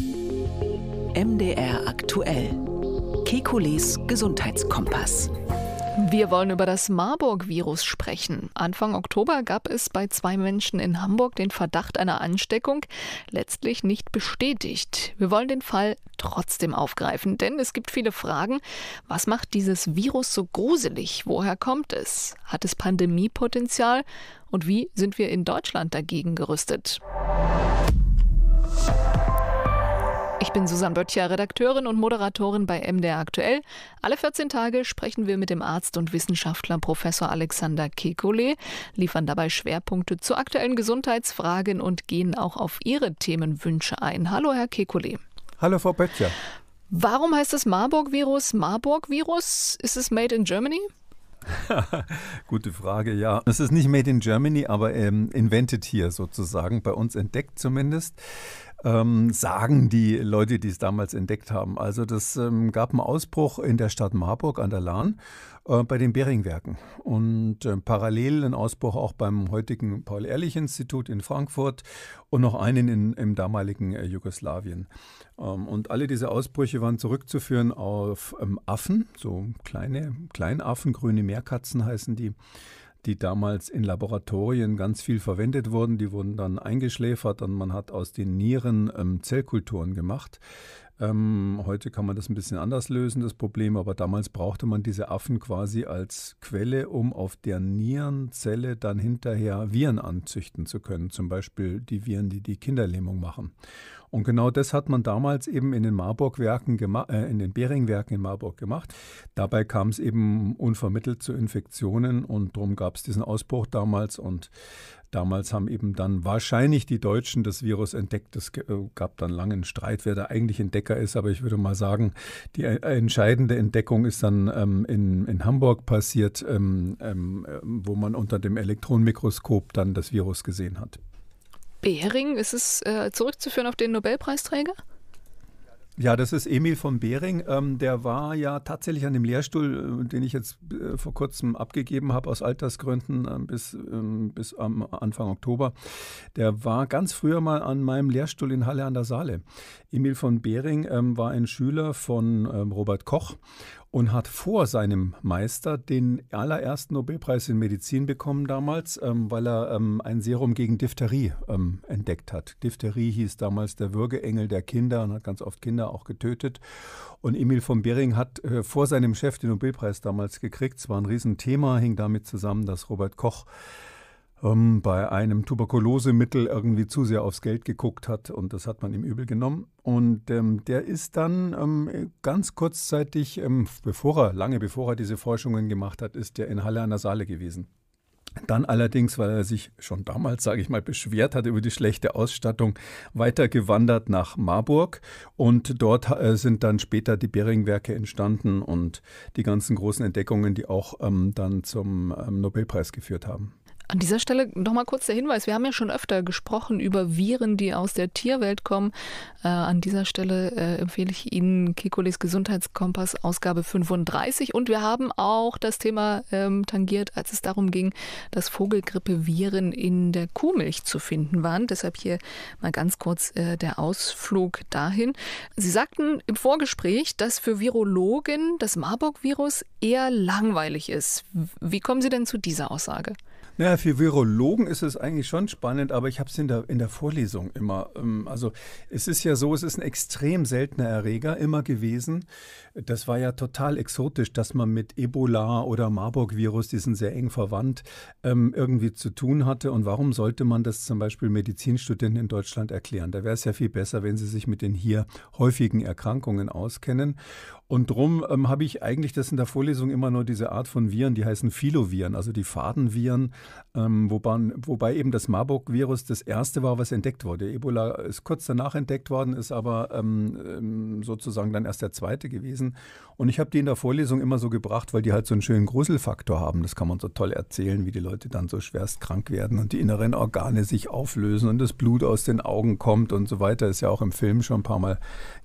MDR aktuell. Kekules Gesundheitskompass. Wir wollen über das Marburg-Virus sprechen. Anfang Oktober gab es bei zwei Menschen in Hamburg den Verdacht einer Ansteckung, letztlich nicht bestätigt. Wir wollen den Fall trotzdem aufgreifen, denn es gibt viele Fragen. Was macht dieses Virus so gruselig? Woher kommt es? Hat es Pandemiepotenzial? Und wie sind wir in Deutschland dagegen gerüstet? Ich bin Susanne Böttcher, Redakteurin und Moderatorin bei MDR Aktuell. Alle 14 Tage sprechen wir mit dem Arzt und Wissenschaftler Professor Alexander Kekulé, liefern dabei Schwerpunkte zu aktuellen Gesundheitsfragen und gehen auch auf Ihre Themenwünsche ein. Hallo, Herr Kekulé. Hallo, Frau Böttcher. Warum heißt das Marburg-Virus? Marburg-Virus? Ist es made in Germany? Gute Frage, ja. Es ist nicht made in Germany, aber ähm, invented hier sozusagen, bei uns entdeckt zumindest ähm, sagen die Leute, die es damals entdeckt haben. Also das ähm, gab einen Ausbruch in der Stadt Marburg an der Lahn äh, bei den Beringwerken und äh, parallel einen Ausbruch auch beim heutigen Paul-Ehrlich-Institut in Frankfurt und noch einen in, im damaligen äh, Jugoslawien. Ähm, und alle diese Ausbrüche waren zurückzuführen auf ähm, Affen, so kleine Kleinaffen, grüne Meerkatzen heißen die die damals in Laboratorien ganz viel verwendet wurden. Die wurden dann eingeschläfert und man hat aus den Nieren ähm, Zellkulturen gemacht. Ähm, heute kann man das ein bisschen anders lösen, das Problem, aber damals brauchte man diese Affen quasi als Quelle, um auf der Nierenzelle dann hinterher Viren anzüchten zu können, zum Beispiel die Viren, die die Kinderlähmung machen. Und genau das hat man damals eben in den Marburg-Werken, äh, in den Beringwerken in Marburg gemacht. Dabei kam es eben unvermittelt zu Infektionen und darum gab es diesen Ausbruch damals und Damals haben eben dann wahrscheinlich die Deutschen das Virus entdeckt. Es äh, gab dann langen Streit, wer da eigentlich Entdecker ist. Aber ich würde mal sagen, die äh, entscheidende Entdeckung ist dann ähm, in, in Hamburg passiert, ähm, ähm, äh, wo man unter dem Elektronenmikroskop dann das Virus gesehen hat. Behring, ist es äh, zurückzuführen auf den Nobelpreisträger? Ja, das ist Emil von Behring. Ähm, der war ja tatsächlich an dem Lehrstuhl, äh, den ich jetzt äh, vor kurzem abgegeben habe aus Altersgründen äh, bis, ähm, bis am Anfang Oktober. Der war ganz früher mal an meinem Lehrstuhl in Halle an der Saale. Emil von Behring ähm, war ein Schüler von ähm, Robert Koch und hat vor seinem Meister den allerersten Nobelpreis in Medizin bekommen damals, ähm, weil er ähm, ein Serum gegen Diphtherie ähm, entdeckt hat. Diphtherie hieß damals der Würgeengel der Kinder und hat ganz oft Kinder auch getötet. Und Emil von Behring hat äh, vor seinem Chef den Nobelpreis damals gekriegt. Es war ein Riesenthema, hing damit zusammen, dass Robert Koch ähm, bei einem Tuberkulosemittel irgendwie zu sehr aufs Geld geguckt hat und das hat man ihm übel genommen. Und ähm, der ist dann ähm, ganz kurzzeitig, ähm, bevor er, lange bevor er diese Forschungen gemacht hat, ist der in Halle an der Saale gewesen. Dann allerdings, weil er sich schon damals, sage ich mal, beschwert hat über die schlechte Ausstattung, weitergewandert nach Marburg und dort äh, sind dann später die Beringwerke entstanden und die ganzen großen Entdeckungen, die auch ähm, dann zum ähm, Nobelpreis geführt haben. An dieser Stelle nochmal kurz der Hinweis, wir haben ja schon öfter gesprochen über Viren, die aus der Tierwelt kommen. Äh, an dieser Stelle äh, empfehle ich Ihnen Kekulis Gesundheitskompass Ausgabe 35 und wir haben auch das Thema ähm, tangiert, als es darum ging, dass Vogelgrippeviren in der Kuhmilch zu finden waren. Deshalb hier mal ganz kurz äh, der Ausflug dahin. Sie sagten im Vorgespräch, dass für Virologen das Marburg-Virus eher langweilig ist. Wie kommen Sie denn zu dieser Aussage? Naja, für Virologen ist es eigentlich schon spannend, aber ich habe es in der, in der Vorlesung immer. Ähm, also es ist ja so, es ist ein extrem seltener Erreger immer gewesen. Das war ja total exotisch, dass man mit Ebola oder Marburg-Virus, die sind sehr eng verwandt, ähm, irgendwie zu tun hatte. Und warum sollte man das zum Beispiel Medizinstudenten in Deutschland erklären? Da wäre es ja viel besser, wenn sie sich mit den hier häufigen Erkrankungen auskennen. Und drum ähm, habe ich eigentlich das in der Vorlesung immer nur diese Art von Viren, die heißen Filoviren, also die Fadenviren, ähm, wobei, wobei, eben das Marburg-Virus das erste war, was entdeckt wurde. Ebola ist kurz danach entdeckt worden, ist aber ähm, ähm, sozusagen dann erst der zweite gewesen. Und ich habe die in der Vorlesung immer so gebracht, weil die halt so einen schönen Gruselfaktor haben. Das kann man so toll erzählen, wie die Leute dann so schwerst krank werden und die inneren Organe sich auflösen und das Blut aus den Augen kommt und so weiter. Ist ja auch im Film schon ein paar Mal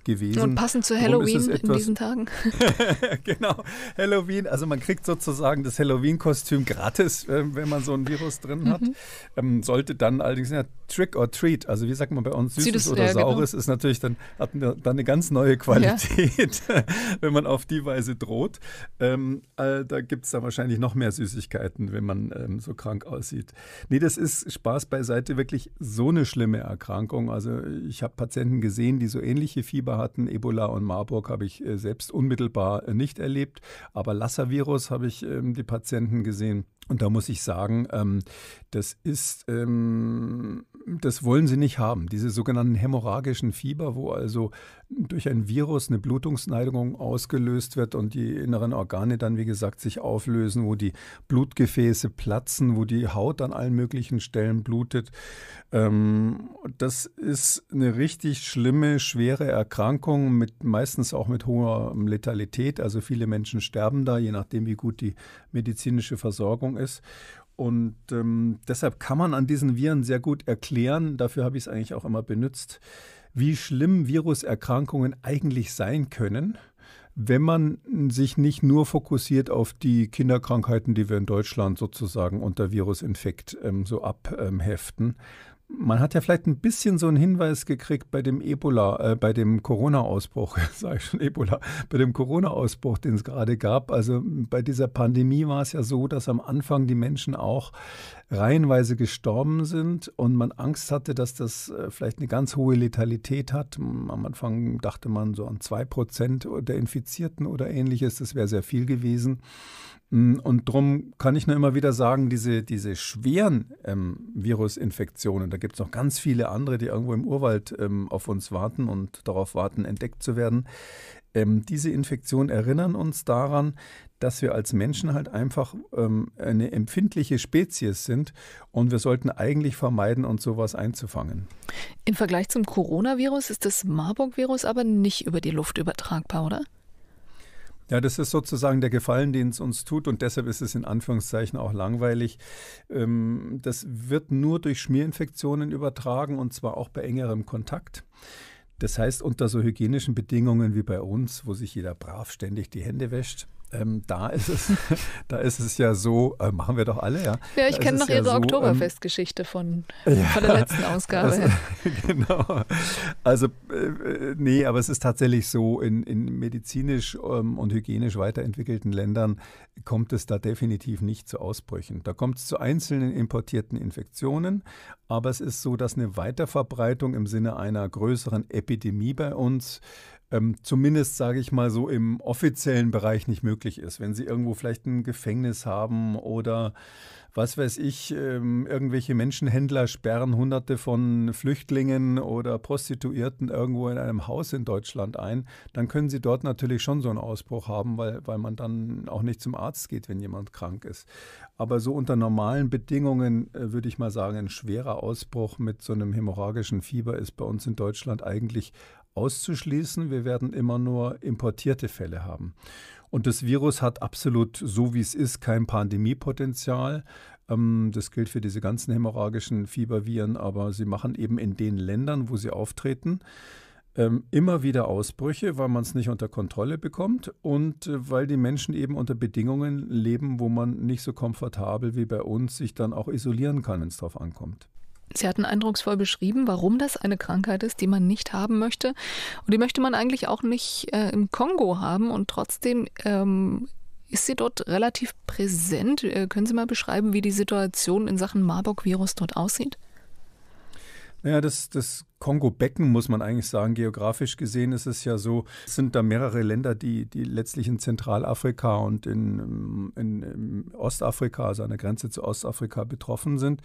gewesen. Und passend zu Halloween in diesen Tagen. genau, Halloween. Also man kriegt sozusagen das Halloween-Kostüm gratis, ähm, wenn man so ein Virus Infos drin hat. Mhm. Ähm, sollte dann allerdings ja, Trick or Treat, also wie sagt man bei uns, Süßes, Süßes oder ja, genau. Saures, genau. ist natürlich dann, hat eine, dann eine ganz neue Qualität, ja. wenn man auf die Weise droht. Ähm, äh, da gibt es dann wahrscheinlich noch mehr Süßigkeiten, wenn man ähm, so krank aussieht. Nee, das ist Spaß beiseite, wirklich so eine schlimme Erkrankung. Also ich habe Patienten gesehen, die so ähnliche Fieber hatten. Ebola und Marburg habe ich äh, selbst unmittelbar äh, nicht erlebt, aber Lassavirus habe ich ähm, die Patienten gesehen und da muss ich sagen, ähm, das ist ähm, das wollen sie nicht haben. Diese sogenannten hämorrhagischen Fieber, wo also durch ein Virus eine Blutungsneigung ausgelöst wird und die inneren Organe dann, wie gesagt, sich auflösen, wo die Blutgefäße platzen, wo die Haut an allen möglichen Stellen blutet. Ähm, das ist eine richtig schlimme, schwere Erkrankung, mit, meistens auch mit hoher Letalität. Also viele Menschen sterben da, je nachdem, wie gut die medizinische Versorgung ist. Und ähm, deshalb kann man an diesen Viren sehr gut erklären, dafür habe ich es eigentlich auch immer benutzt, wie schlimm Viruserkrankungen eigentlich sein können, wenn man sich nicht nur fokussiert auf die Kinderkrankheiten, die wir in Deutschland sozusagen unter Virusinfekt ähm, so abheften, man hat ja vielleicht ein bisschen so einen Hinweis gekriegt bei dem Ebola, äh, bei dem Corona-Ausbruch, sage ich schon Ebola, bei dem Corona-Ausbruch, den es gerade gab. Also bei dieser Pandemie war es ja so, dass am Anfang die Menschen auch reihenweise gestorben sind und man Angst hatte, dass das äh, vielleicht eine ganz hohe Letalität hat. Am Anfang dachte man so an zwei Prozent der Infizierten oder ähnliches. Das wäre sehr viel gewesen. Mm, und darum kann ich nur immer wieder sagen, diese, diese schweren ähm, Virusinfektionen, da gibt es noch ganz viele andere, die irgendwo im Urwald ähm, auf uns warten und darauf warten, entdeckt zu werden. Ähm, diese Infektionen erinnern uns daran, dass wir als Menschen halt einfach ähm, eine empfindliche Spezies sind und wir sollten eigentlich vermeiden, uns sowas einzufangen. Im Vergleich zum Coronavirus ist das Marburg-Virus aber nicht über die Luft übertragbar, oder? Ja, das ist sozusagen der Gefallen, den es uns tut und deshalb ist es in Anführungszeichen auch langweilig. Ähm, das wird nur durch Schmierinfektionen übertragen und zwar auch bei engerem Kontakt. Das heißt unter so hygienischen Bedingungen wie bei uns, wo sich jeder brav ständig die Hände wäscht. Ähm, da, ist es, da ist es ja so, äh, machen wir doch alle, ja. Ja, ich kenne noch ja Ihre so, Oktoberfestgeschichte ähm, von, ja, von der letzten Ausgabe. Das, genau. Also, äh, nee, aber es ist tatsächlich so, in, in medizinisch ähm, und hygienisch weiterentwickelten Ländern kommt es da definitiv nicht zu Ausbrüchen. Da kommt es zu einzelnen importierten Infektionen, aber es ist so, dass eine Weiterverbreitung im Sinne einer größeren Epidemie bei uns ähm, zumindest sage ich mal so im offiziellen Bereich nicht möglich ist. Wenn Sie irgendwo vielleicht ein Gefängnis haben oder was weiß ich, ähm, irgendwelche Menschenhändler sperren Hunderte von Flüchtlingen oder Prostituierten irgendwo in einem Haus in Deutschland ein, dann können Sie dort natürlich schon so einen Ausbruch haben, weil, weil man dann auch nicht zum Arzt geht, wenn jemand krank ist. Aber so unter normalen Bedingungen äh, würde ich mal sagen, ein schwerer Ausbruch mit so einem hämorrhagischen Fieber ist bei uns in Deutschland eigentlich auszuschließen. Wir werden immer nur importierte Fälle haben. Und das Virus hat absolut, so wie es ist, kein Pandemiepotenzial. Ähm, das gilt für diese ganzen hämorrhagischen Fieberviren, aber sie machen eben in den Ländern, wo sie auftreten, ähm, immer wieder Ausbrüche, weil man es nicht unter Kontrolle bekommt und äh, weil die Menschen eben unter Bedingungen leben, wo man nicht so komfortabel wie bei uns sich dann auch isolieren kann, wenn es darauf ankommt. Sie hatten eindrucksvoll beschrieben, warum das eine Krankheit ist, die man nicht haben möchte. Und die möchte man eigentlich auch nicht äh, im Kongo haben. Und trotzdem ähm, ist sie dort relativ präsent. Äh, können Sie mal beschreiben, wie die Situation in Sachen Marburg-Virus dort aussieht? Naja, das, das Kongo-Becken, muss man eigentlich sagen, geografisch gesehen ist es ja so, es sind da mehrere Länder, die, die letztlich in Zentralafrika und in, in, in Ostafrika, also an der Grenze zu Ostafrika, betroffen sind.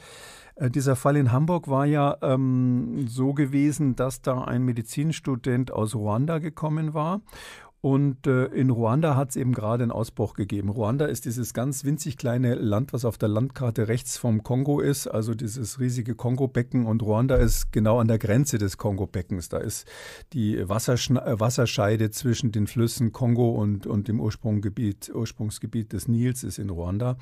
Äh, dieser Fall in Hamburg war ja ähm, so gewesen, dass da ein Medizinstudent aus Ruanda gekommen war und äh, in Ruanda hat es eben gerade einen Ausbruch gegeben. Ruanda ist dieses ganz winzig kleine Land, was auf der Landkarte rechts vom Kongo ist, also dieses riesige Kongo-Becken. Und Ruanda ist genau an der Grenze des Kongo-Beckens. Da ist die Wasserschne äh, Wasserscheide zwischen den Flüssen Kongo und, und dem Ursprunggebiet, Ursprungsgebiet des Nils ist in Ruanda.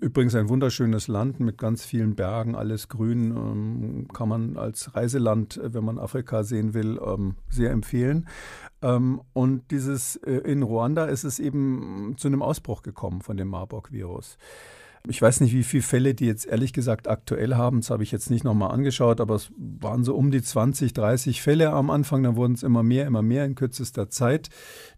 Übrigens ein wunderschönes Land mit ganz vielen Bergen, alles grün. Ähm, kann man als Reiseland, äh, wenn man Afrika sehen will, ähm, sehr empfehlen. Ähm, und dieses äh, in Ruanda ist es eben zu einem Ausbruch gekommen von dem Marburg-Virus. Ich weiß nicht, wie viele Fälle die jetzt ehrlich gesagt aktuell haben. Das habe ich jetzt nicht nochmal angeschaut, aber es waren so um die 20, 30 Fälle am Anfang. Dann wurden es immer mehr, immer mehr in kürzester Zeit.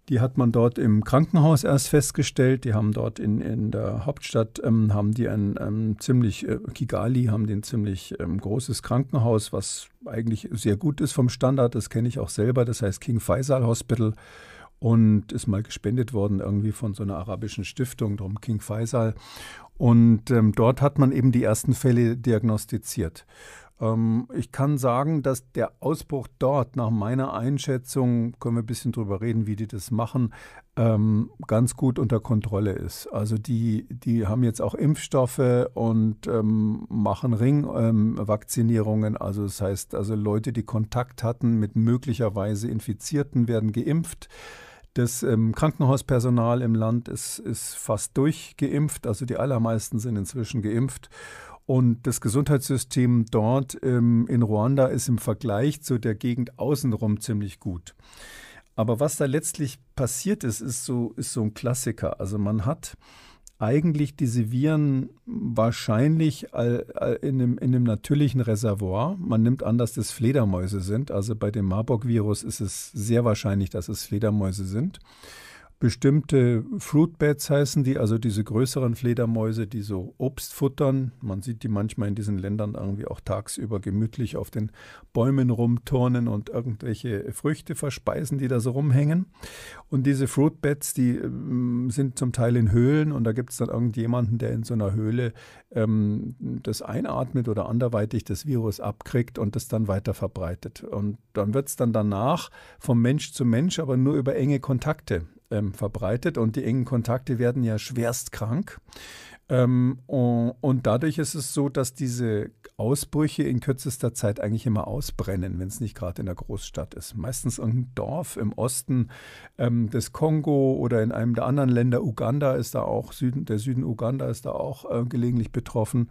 Die hat man dort im Krankenhaus erst festgestellt. Die haben dort in, in der Hauptstadt, ähm, haben die ein ähm, ziemlich, äh, Kigali, haben den ziemlich ähm, großes Krankenhaus, was eigentlich sehr gut ist vom Standard. Das kenne ich auch selber. Das heißt King Faisal Hospital und ist mal gespendet worden irgendwie von so einer arabischen Stiftung, darum King Faisal. Und ähm, dort hat man eben die ersten Fälle diagnostiziert. Ähm, ich kann sagen, dass der Ausbruch dort nach meiner Einschätzung, können wir ein bisschen drüber reden, wie die das machen, ähm, ganz gut unter Kontrolle ist. Also die, die haben jetzt auch Impfstoffe und ähm, machen Ringvakzinierungen. Ähm, also das heißt, also Leute, die Kontakt hatten mit möglicherweise Infizierten, werden geimpft. Das ähm, Krankenhauspersonal im Land ist, ist fast durchgeimpft, also die allermeisten sind inzwischen geimpft. Und das Gesundheitssystem dort ähm, in Ruanda ist im Vergleich zu der Gegend außenrum ziemlich gut. Aber was da letztlich passiert ist, ist so, ist so ein Klassiker. Also man hat eigentlich diese Viren wahrscheinlich in einem, in einem natürlichen Reservoir. Man nimmt an, dass das Fledermäuse sind. Also bei dem Marburg-Virus ist es sehr wahrscheinlich, dass es Fledermäuse sind bestimmte Fruitbeds heißen die, also diese größeren Fledermäuse, die so Obst futtern. Man sieht die manchmal in diesen Ländern irgendwie auch tagsüber gemütlich auf den Bäumen rumturnen und irgendwelche Früchte verspeisen, die da so rumhängen. Und diese Fruitbeds, die ähm, sind zum Teil in Höhlen und da gibt es dann irgendjemanden, der in so einer Höhle ähm, das einatmet oder anderweitig das Virus abkriegt und das dann weiter verbreitet. Und dann wird es dann danach vom Mensch zu Mensch, aber nur über enge Kontakte ähm, verbreitet und die engen Kontakte werden ja schwerst krank. Ähm, und, und dadurch ist es so, dass diese Ausbrüche in kürzester Zeit eigentlich immer ausbrennen, wenn es nicht gerade in der Großstadt ist. Meistens irgendein Dorf im Osten ähm, des Kongo oder in einem der anderen Länder. Uganda ist da auch, Süden, der Süden Uganda ist da auch äh, gelegentlich betroffen.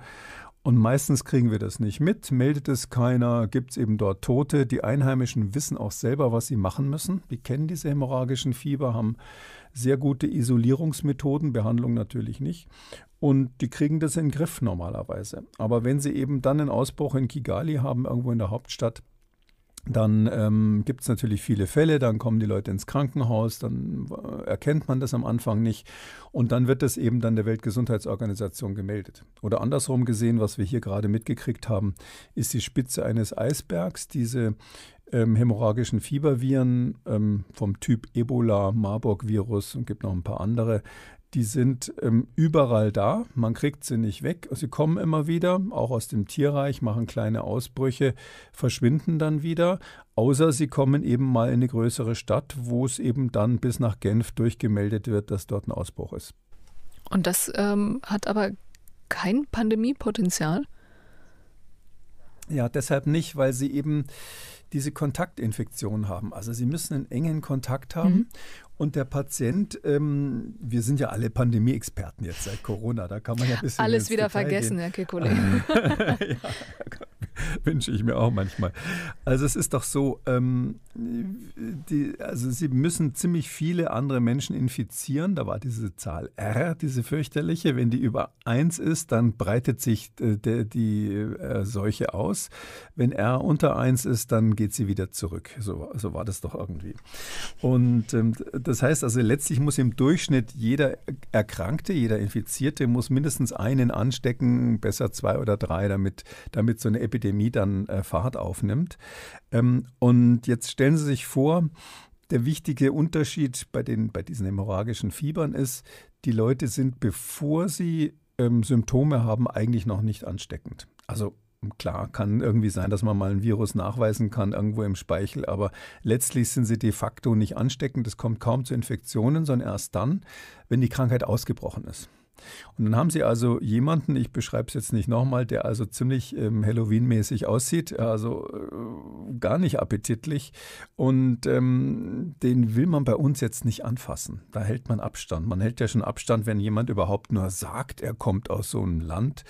Und meistens kriegen wir das nicht mit, meldet es keiner, gibt es eben dort Tote. Die Einheimischen wissen auch selber, was sie machen müssen. Die kennen diese hämorrhagischen Fieber, haben sehr gute Isolierungsmethoden, Behandlung natürlich nicht. Und die kriegen das in den Griff normalerweise. Aber wenn sie eben dann einen Ausbruch in Kigali haben, irgendwo in der Hauptstadt, dann ähm, gibt es natürlich viele Fälle, dann kommen die Leute ins Krankenhaus, dann äh, erkennt man das am Anfang nicht und dann wird das eben dann der Weltgesundheitsorganisation gemeldet. Oder andersrum gesehen, was wir hier gerade mitgekriegt haben, ist die Spitze eines Eisbergs, diese ähm, hämorrhagischen Fieberviren ähm, vom Typ Ebola, Marburg-Virus und gibt noch ein paar andere, die sind ähm, überall da. Man kriegt sie nicht weg. Sie kommen immer wieder, auch aus dem Tierreich, machen kleine Ausbrüche, verschwinden dann wieder. Außer sie kommen eben mal in eine größere Stadt, wo es eben dann bis nach Genf durchgemeldet wird, dass dort ein Ausbruch ist. Und das ähm, hat aber kein Pandemiepotenzial? Ja, deshalb nicht, weil sie eben diese Kontaktinfektion haben. Also sie müssen einen engen Kontakt haben. Mhm. Und der Patient, ähm, wir sind ja alle Pandemie-Experten jetzt seit Corona, da kann man ja ein bisschen. Alles wieder Detail vergessen, gehen. Herr Kekulé. Äh, ja, Wünsche ich mir auch manchmal. Also es ist doch so, ähm, die, also sie müssen ziemlich viele andere Menschen infizieren. Da war diese Zahl R, diese fürchterliche. Wenn die über 1 ist, dann breitet sich äh, die äh, Seuche aus. Wenn R unter 1 ist, dann geht sie wieder zurück. So, so war das doch irgendwie. Und ähm, das heißt also, letztlich muss im Durchschnitt jeder Erkrankte, jeder Infizierte muss mindestens einen anstecken, besser zwei oder drei, damit, damit so eine Epidemie Pandemie dann äh, Fahrt aufnimmt. Ähm, und jetzt stellen Sie sich vor, der wichtige Unterschied bei, den, bei diesen hämorrhagischen Fiebern ist, die Leute sind, bevor sie ähm, Symptome haben, eigentlich noch nicht ansteckend. Also klar, kann irgendwie sein, dass man mal ein Virus nachweisen kann irgendwo im Speichel, aber letztlich sind sie de facto nicht ansteckend. Es kommt kaum zu Infektionen, sondern erst dann, wenn die Krankheit ausgebrochen ist. Und dann haben sie also jemanden, ich beschreibe es jetzt nicht nochmal, der also ziemlich ähm, Halloween-mäßig aussieht, äh, also äh, gar nicht appetitlich. Und ähm, den will man bei uns jetzt nicht anfassen. Da hält man Abstand. Man hält ja schon Abstand, wenn jemand überhaupt nur sagt, er kommt aus so einem Land.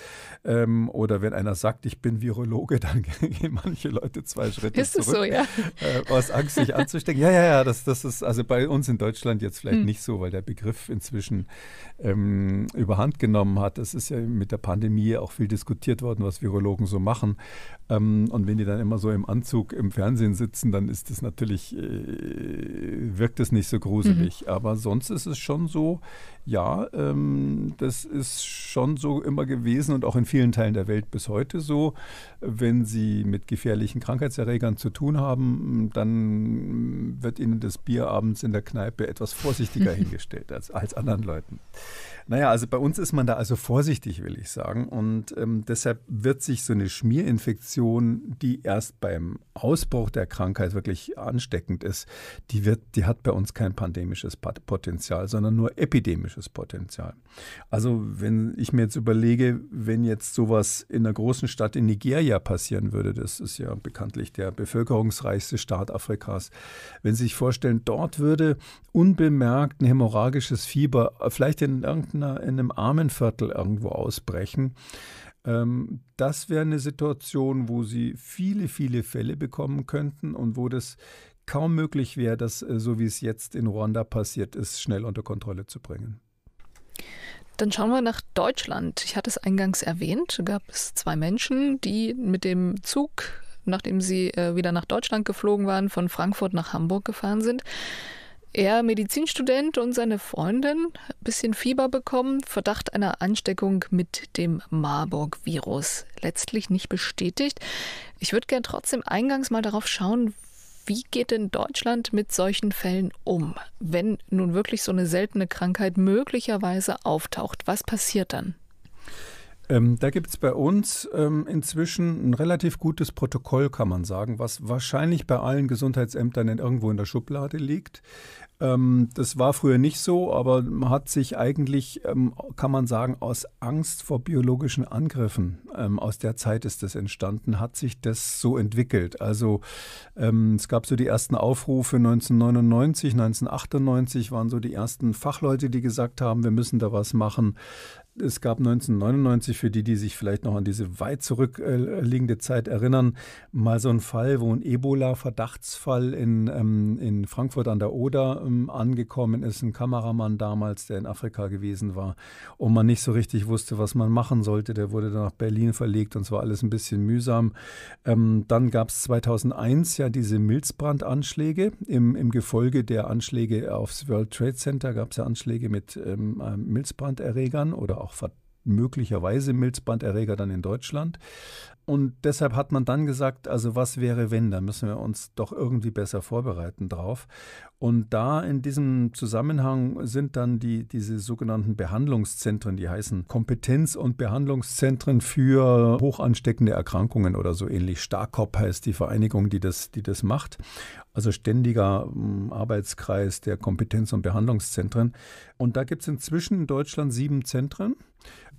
Ähm, oder wenn einer sagt, ich bin Virologe, dann gehen manche Leute zwei Schritte ist zurück. Ist so, ja? Äh, aus Angst, sich anzustecken. Ja, ja, ja, das, das ist also bei uns in Deutschland jetzt vielleicht hm. nicht so, weil der Begriff inzwischen ähm, überhand genommen hat. Es ist ja mit der Pandemie auch viel diskutiert worden, was Virologen so machen. Ähm, und wenn die dann immer so im Anzug im Fernsehen sitzen, dann ist das natürlich, äh, wirkt es nicht so gruselig. Mhm. Aber sonst ist es schon so, ja, ähm, das ist schon so immer gewesen und auch in vielen Teilen der Welt bis heute so. Wenn Sie mit gefährlichen Krankheitserregern zu tun haben, dann wird Ihnen das Bier abends in der Kneipe etwas vorsichtiger hingestellt als, als anderen Leuten. Naja, also bei uns ist man da also vorsichtig, will ich sagen. Und ähm, deshalb wird sich so eine Schmierinfektion, die erst beim Ausbruch der Krankheit wirklich ansteckend ist, die, wird, die hat bei uns kein pandemisches Potenzial, sondern nur epidemisches Potenzial. Also wenn ich mir jetzt überlege, wenn jetzt sowas in einer großen Stadt in Nigeria passieren würde, das ist ja bekanntlich der bevölkerungsreichste Staat Afrikas, wenn Sie sich vorstellen, dort würde unbemerkt ein hämorrhagisches Fieber äh, vielleicht in irgendeiner in einem armen Viertel irgendwo ausbrechen. Ähm, das wäre eine Situation, wo sie viele, viele Fälle bekommen könnten und wo das kaum möglich wäre, das, äh, so wie es jetzt in Ruanda passiert ist, schnell unter Kontrolle zu bringen. Dann schauen wir nach Deutschland. Ich hatte es eingangs erwähnt, gab es zwei Menschen, die mit dem Zug, nachdem sie äh, wieder nach Deutschland geflogen waren, von Frankfurt nach Hamburg gefahren sind. Er Medizinstudent und seine Freundin, bisschen Fieber bekommen, Verdacht einer Ansteckung mit dem Marburg-Virus. Letztlich nicht bestätigt. Ich würde gern trotzdem eingangs mal darauf schauen, wie geht denn Deutschland mit solchen Fällen um, wenn nun wirklich so eine seltene Krankheit möglicherweise auftaucht? Was passiert dann? Ähm, da gibt es bei uns ähm, inzwischen ein relativ gutes Protokoll, kann man sagen, was wahrscheinlich bei allen Gesundheitsämtern in, irgendwo in der Schublade liegt. Ähm, das war früher nicht so, aber man hat sich eigentlich, ähm, kann man sagen, aus Angst vor biologischen Angriffen, ähm, aus der Zeit ist das entstanden, hat sich das so entwickelt. Also ähm, es gab so die ersten Aufrufe 1999, 1998 waren so die ersten Fachleute, die gesagt haben, wir müssen da was machen es gab 1999, für die, die sich vielleicht noch an diese weit zurückliegende Zeit erinnern, mal so einen Fall, wo ein Ebola-Verdachtsfall in, ähm, in Frankfurt an der Oder ähm, angekommen ist. Ein Kameramann damals, der in Afrika gewesen war und man nicht so richtig wusste, was man machen sollte. Der wurde dann nach Berlin verlegt und es war alles ein bisschen mühsam. Ähm, dann gab es 2001 ja diese Milzbrandanschläge. Im, Im Gefolge der Anschläge aufs World Trade Center gab es ja Anschläge mit ähm, äh, Milzbranderregern oder auch auch möglicherweise Milzbanderreger dann in Deutschland. Und deshalb hat man dann gesagt, also was wäre wenn, da müssen wir uns doch irgendwie besser vorbereiten drauf. Und da in diesem Zusammenhang sind dann die, diese sogenannten Behandlungszentren, die heißen Kompetenz- und Behandlungszentren für hochansteckende Erkrankungen oder so ähnlich. Starkop heißt die Vereinigung, die das, die das macht. Also ständiger mm, Arbeitskreis der Kompetenz- und Behandlungszentren. Und da gibt es inzwischen in Deutschland sieben Zentren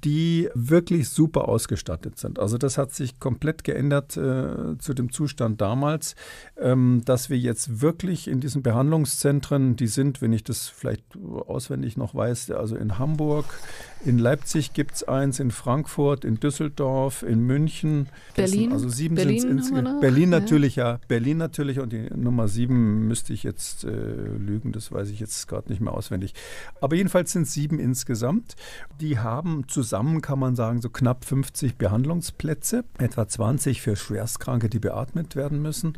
die wirklich super ausgestattet sind. Also das hat sich komplett geändert äh, zu dem Zustand damals, ähm, dass wir jetzt wirklich in diesen Behandlungszentren Forschungszentren, die sind, wenn ich das vielleicht auswendig noch weiß, also in Hamburg, in Leipzig gibt es eins, in Frankfurt, in Düsseldorf, in München. Berlin. Also sieben Berlin sind insgesamt. Berlin natürlich, ja. ja. Berlin natürlich und die Nummer sieben müsste ich jetzt äh, lügen, das weiß ich jetzt gerade nicht mehr auswendig. Aber jedenfalls sind es sieben insgesamt. Die haben zusammen, kann man sagen, so knapp 50 Behandlungsplätze, etwa 20 für Schwerstkranke, die beatmet werden müssen.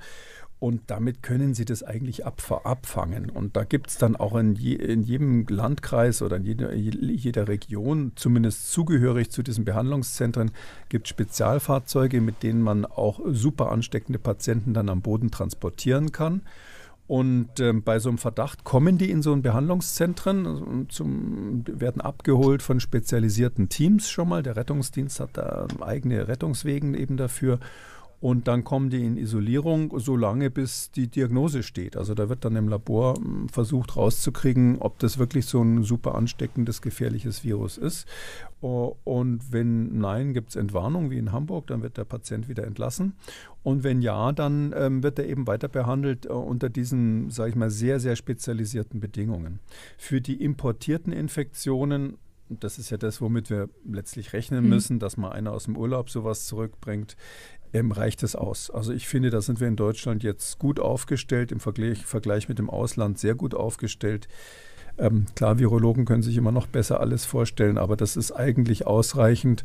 Und damit können sie das eigentlich abfangen. Und da gibt es dann auch in, je, in, jedem Landkreis oder in jeder, jeder Region, zumindest zugehörig zu diesen Behandlungszentren, gibt Spezialfahrzeuge, mit denen man auch super ansteckende Patienten dann am Boden transportieren kann. Und äh, bei so einem Verdacht kommen die in so ein Behandlungszentren, also, zum, werden abgeholt von spezialisierten Teams schon mal. Der Rettungsdienst hat da eigene Rettungswegen eben dafür und dann kommen die in Isolierung, solange bis die Diagnose steht. Also da wird dann im Labor hm, versucht rauszukriegen, ob das wirklich so ein super ansteckendes, gefährliches Virus ist. Und wenn nein, gibt es Entwarnung wie in Hamburg, dann wird der Patient wieder entlassen. Und wenn ja, dann ähm, wird er eben weiter behandelt äh, unter diesen, sage ich mal, sehr, sehr spezialisierten Bedingungen. Für die importierten Infektionen das ist ja das, womit wir letztlich rechnen mhm. müssen, dass mal einer aus dem Urlaub sowas zurückbringt, ähm, reicht es aus. Also ich finde, da sind wir in Deutschland jetzt gut aufgestellt, im Vergleich, Vergleich mit dem Ausland sehr gut aufgestellt. Ähm, klar, Virologen können sich immer noch besser alles vorstellen, aber das ist eigentlich ausreichend.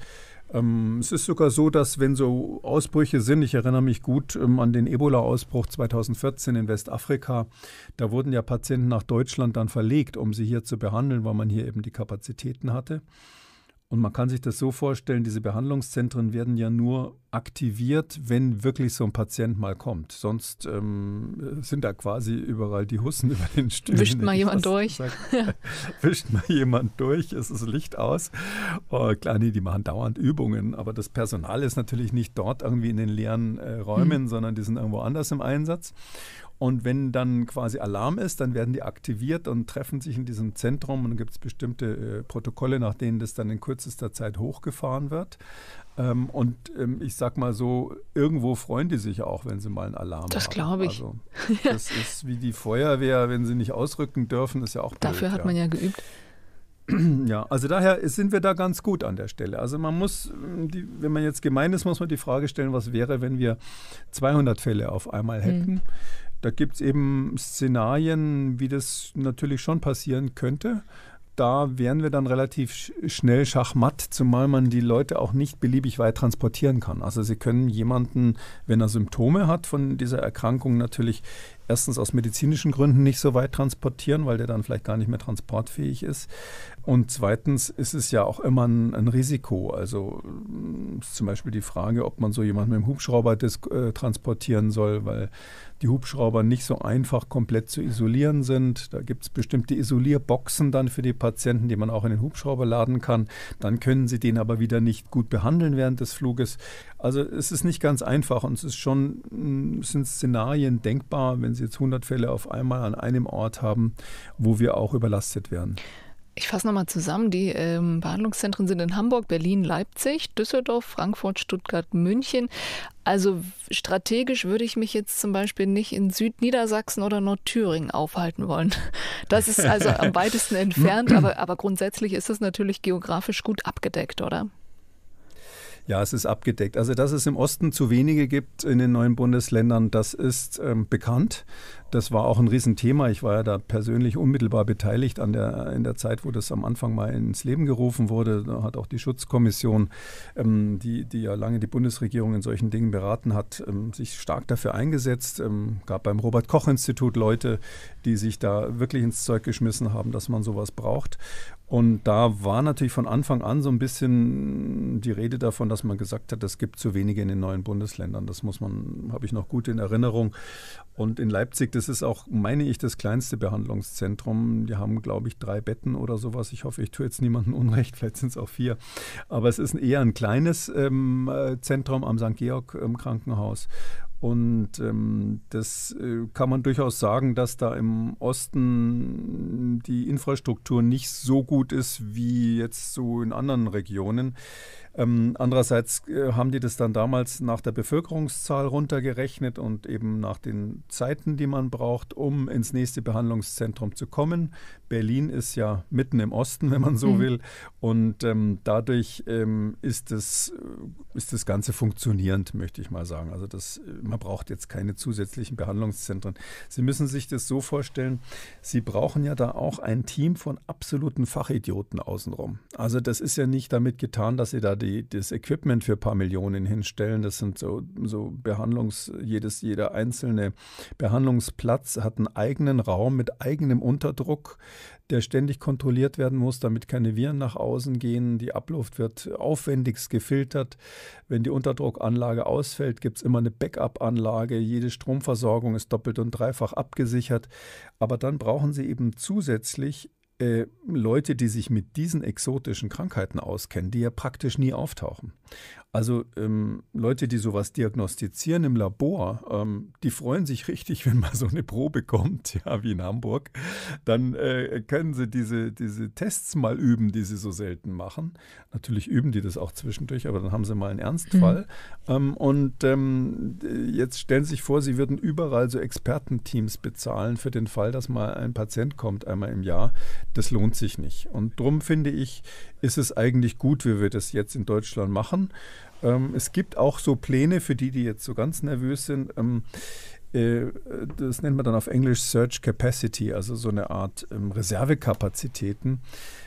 Ähm, es ist sogar so, dass wenn so Ausbrüche sind, ich erinnere mich gut ähm, an den Ebola-Ausbruch 2014 in Westafrika, da wurden ja Patienten nach Deutschland dann verlegt, um sie hier zu behandeln, weil man hier eben die Kapazitäten hatte. Und man kann sich das so vorstellen, diese Behandlungszentren werden ja nur aktiviert, wenn wirklich so ein Patient mal kommt. Sonst ähm, sind da quasi überall die Hussen über den Stühlen. Wischt mal jemand durch. Ja. Wischt mal jemand durch, es ist Licht aus. Oh, klar, nee, die machen dauernd Übungen, aber das Personal ist natürlich nicht dort irgendwie in den leeren äh, Räumen, mhm. sondern die sind irgendwo anders im Einsatz. Und wenn dann quasi Alarm ist, dann werden die aktiviert und treffen sich in diesem Zentrum und dann gibt es bestimmte äh, Protokolle, nach denen das dann in kürzester Zeit hochgefahren wird. Ähm, und ähm, ich sag mal so, irgendwo freuen die sich auch, wenn sie mal einen Alarm das haben. Das glaube ich. Also, das ist wie die Feuerwehr, wenn sie nicht ausrücken dürfen, ist ja auch blöd, Dafür hat ja. man ja geübt. Ja, also daher sind wir da ganz gut an der Stelle. Also man muss, ähm, die, wenn man jetzt gemein ist, muss man die Frage stellen, was wäre, wenn wir 200 Fälle auf einmal hm. hätten. Mhm. Da gibt es eben Szenarien, wie das natürlich schon passieren könnte. Da wären wir dann relativ schnell schachmatt, zumal man die Leute auch nicht beliebig weit transportieren kann. Also Sie können jemanden, wenn er Symptome hat von dieser Erkrankung, natürlich erstens aus medizinischen Gründen nicht so weit transportieren, weil der dann vielleicht gar nicht mehr transportfähig ist. Und zweitens ist es ja auch immer ein, ein Risiko. Also mm, zum Beispiel die Frage, ob man so jemanden mit dem Hubschrauber des, äh, transportieren soll, weil die Hubschrauber nicht so einfach komplett zu isolieren sind. Da gibt es bestimmte Isolierboxen dann für die Patienten, die man auch in den Hubschrauber laden kann. Dann können sie den aber wieder nicht gut behandeln während des Fluges. Also es ist nicht ganz einfach und es ist schon, mm, sind Szenarien denkbar, wenn Sie jetzt 100 Fälle auf einmal an einem Ort haben, wo wir auch überlastet werden. Ich fasse nochmal zusammen. Die ähm, Behandlungszentren sind in Hamburg, Berlin, Leipzig, Düsseldorf, Frankfurt, Stuttgart, München. Also strategisch würde ich mich jetzt zum Beispiel nicht in Südniedersachsen oder Nordthüringen aufhalten wollen. Das ist also am weitesten entfernt, aber, aber grundsätzlich ist es natürlich geografisch gut abgedeckt, oder? Ja, es ist abgedeckt. Also, dass es im Osten zu wenige gibt in den neuen Bundesländern, das ist ähm, bekannt. Das war auch ein Riesenthema. Ich war ja da persönlich unmittelbar beteiligt an der, in der Zeit, wo das am Anfang mal ins Leben gerufen wurde. Da hat auch die Schutzkommission, ähm, die, die ja lange die Bundesregierung in solchen Dingen beraten hat, ähm, sich stark dafür eingesetzt. Ähm, gab beim Robert Koch Institut Leute, die sich da wirklich ins Zeug geschmissen haben, dass man sowas braucht. Und da war natürlich von Anfang an so ein bisschen die Rede davon, dass man gesagt hat, es gibt zu wenige in den neuen Bundesländern. Das muss man, habe ich noch gut in Erinnerung. Und in Leipzig, das ist auch, meine ich, das kleinste Behandlungszentrum. Die haben, glaube ich, drei Betten oder sowas. Ich hoffe, ich tue jetzt niemandem Unrecht, vielleicht sind es auch vier. Aber es ist eher ein kleines ähm, äh, Zentrum am St. Georg ähm, Krankenhaus. Und ähm, das äh, kann man durchaus sagen, dass da im Osten die Infrastruktur nicht so gut ist wie jetzt so in anderen Regionen. Ähm, andererseits äh, haben die das dann damals nach der Bevölkerungszahl runtergerechnet und eben nach den Zeiten, die man braucht, um ins nächste Behandlungszentrum zu kommen. Berlin ist ja mitten im Osten, wenn man so mhm. will. Und ähm, dadurch ähm, ist, das, äh, ist das Ganze funktionierend, möchte ich mal sagen. Also das, äh, man braucht jetzt keine zusätzlichen Behandlungszentren. Sie müssen sich das so vorstellen, Sie brauchen ja da auch ein Team von absoluten Fachidioten außenrum. Also das ist ja nicht damit getan, dass Sie da die die das Equipment für ein paar Millionen hinstellen. Das sind so, so Behandlungs, jedes, jeder einzelne Behandlungsplatz hat einen eigenen Raum mit eigenem Unterdruck, der ständig kontrolliert werden muss, damit keine Viren nach außen gehen. Die Abluft wird aufwendigst gefiltert. Wenn die Unterdruckanlage ausfällt, gibt es immer eine Backup-Anlage. Jede Stromversorgung ist doppelt und dreifach abgesichert. Aber dann brauchen sie eben zusätzlich äh, Leute, die sich mit diesen exotischen Krankheiten auskennen, die ja praktisch nie auftauchen. Also ähm, Leute, die sowas diagnostizieren im Labor, ähm, die freuen sich richtig, wenn mal so eine Probe kommt, ja, wie in Hamburg. Dann äh, können sie diese, diese Tests mal üben, die sie so selten machen. Natürlich üben die das auch zwischendurch, aber dann haben sie mal einen Ernstfall. Mhm. Ähm, und ähm, jetzt stellen Sie sich vor, Sie würden überall so Expertenteams bezahlen für den Fall, dass mal ein Patient kommt einmal im Jahr. Das lohnt sich nicht. Und darum finde ich, ist es eigentlich gut, wie wir das jetzt in Deutschland machen. Ähm, es gibt auch so Pläne für die, die jetzt so ganz nervös sind. Ähm, äh, das nennt man dann auf Englisch Search Capacity, also so eine Art ähm, Reservekapazitäten.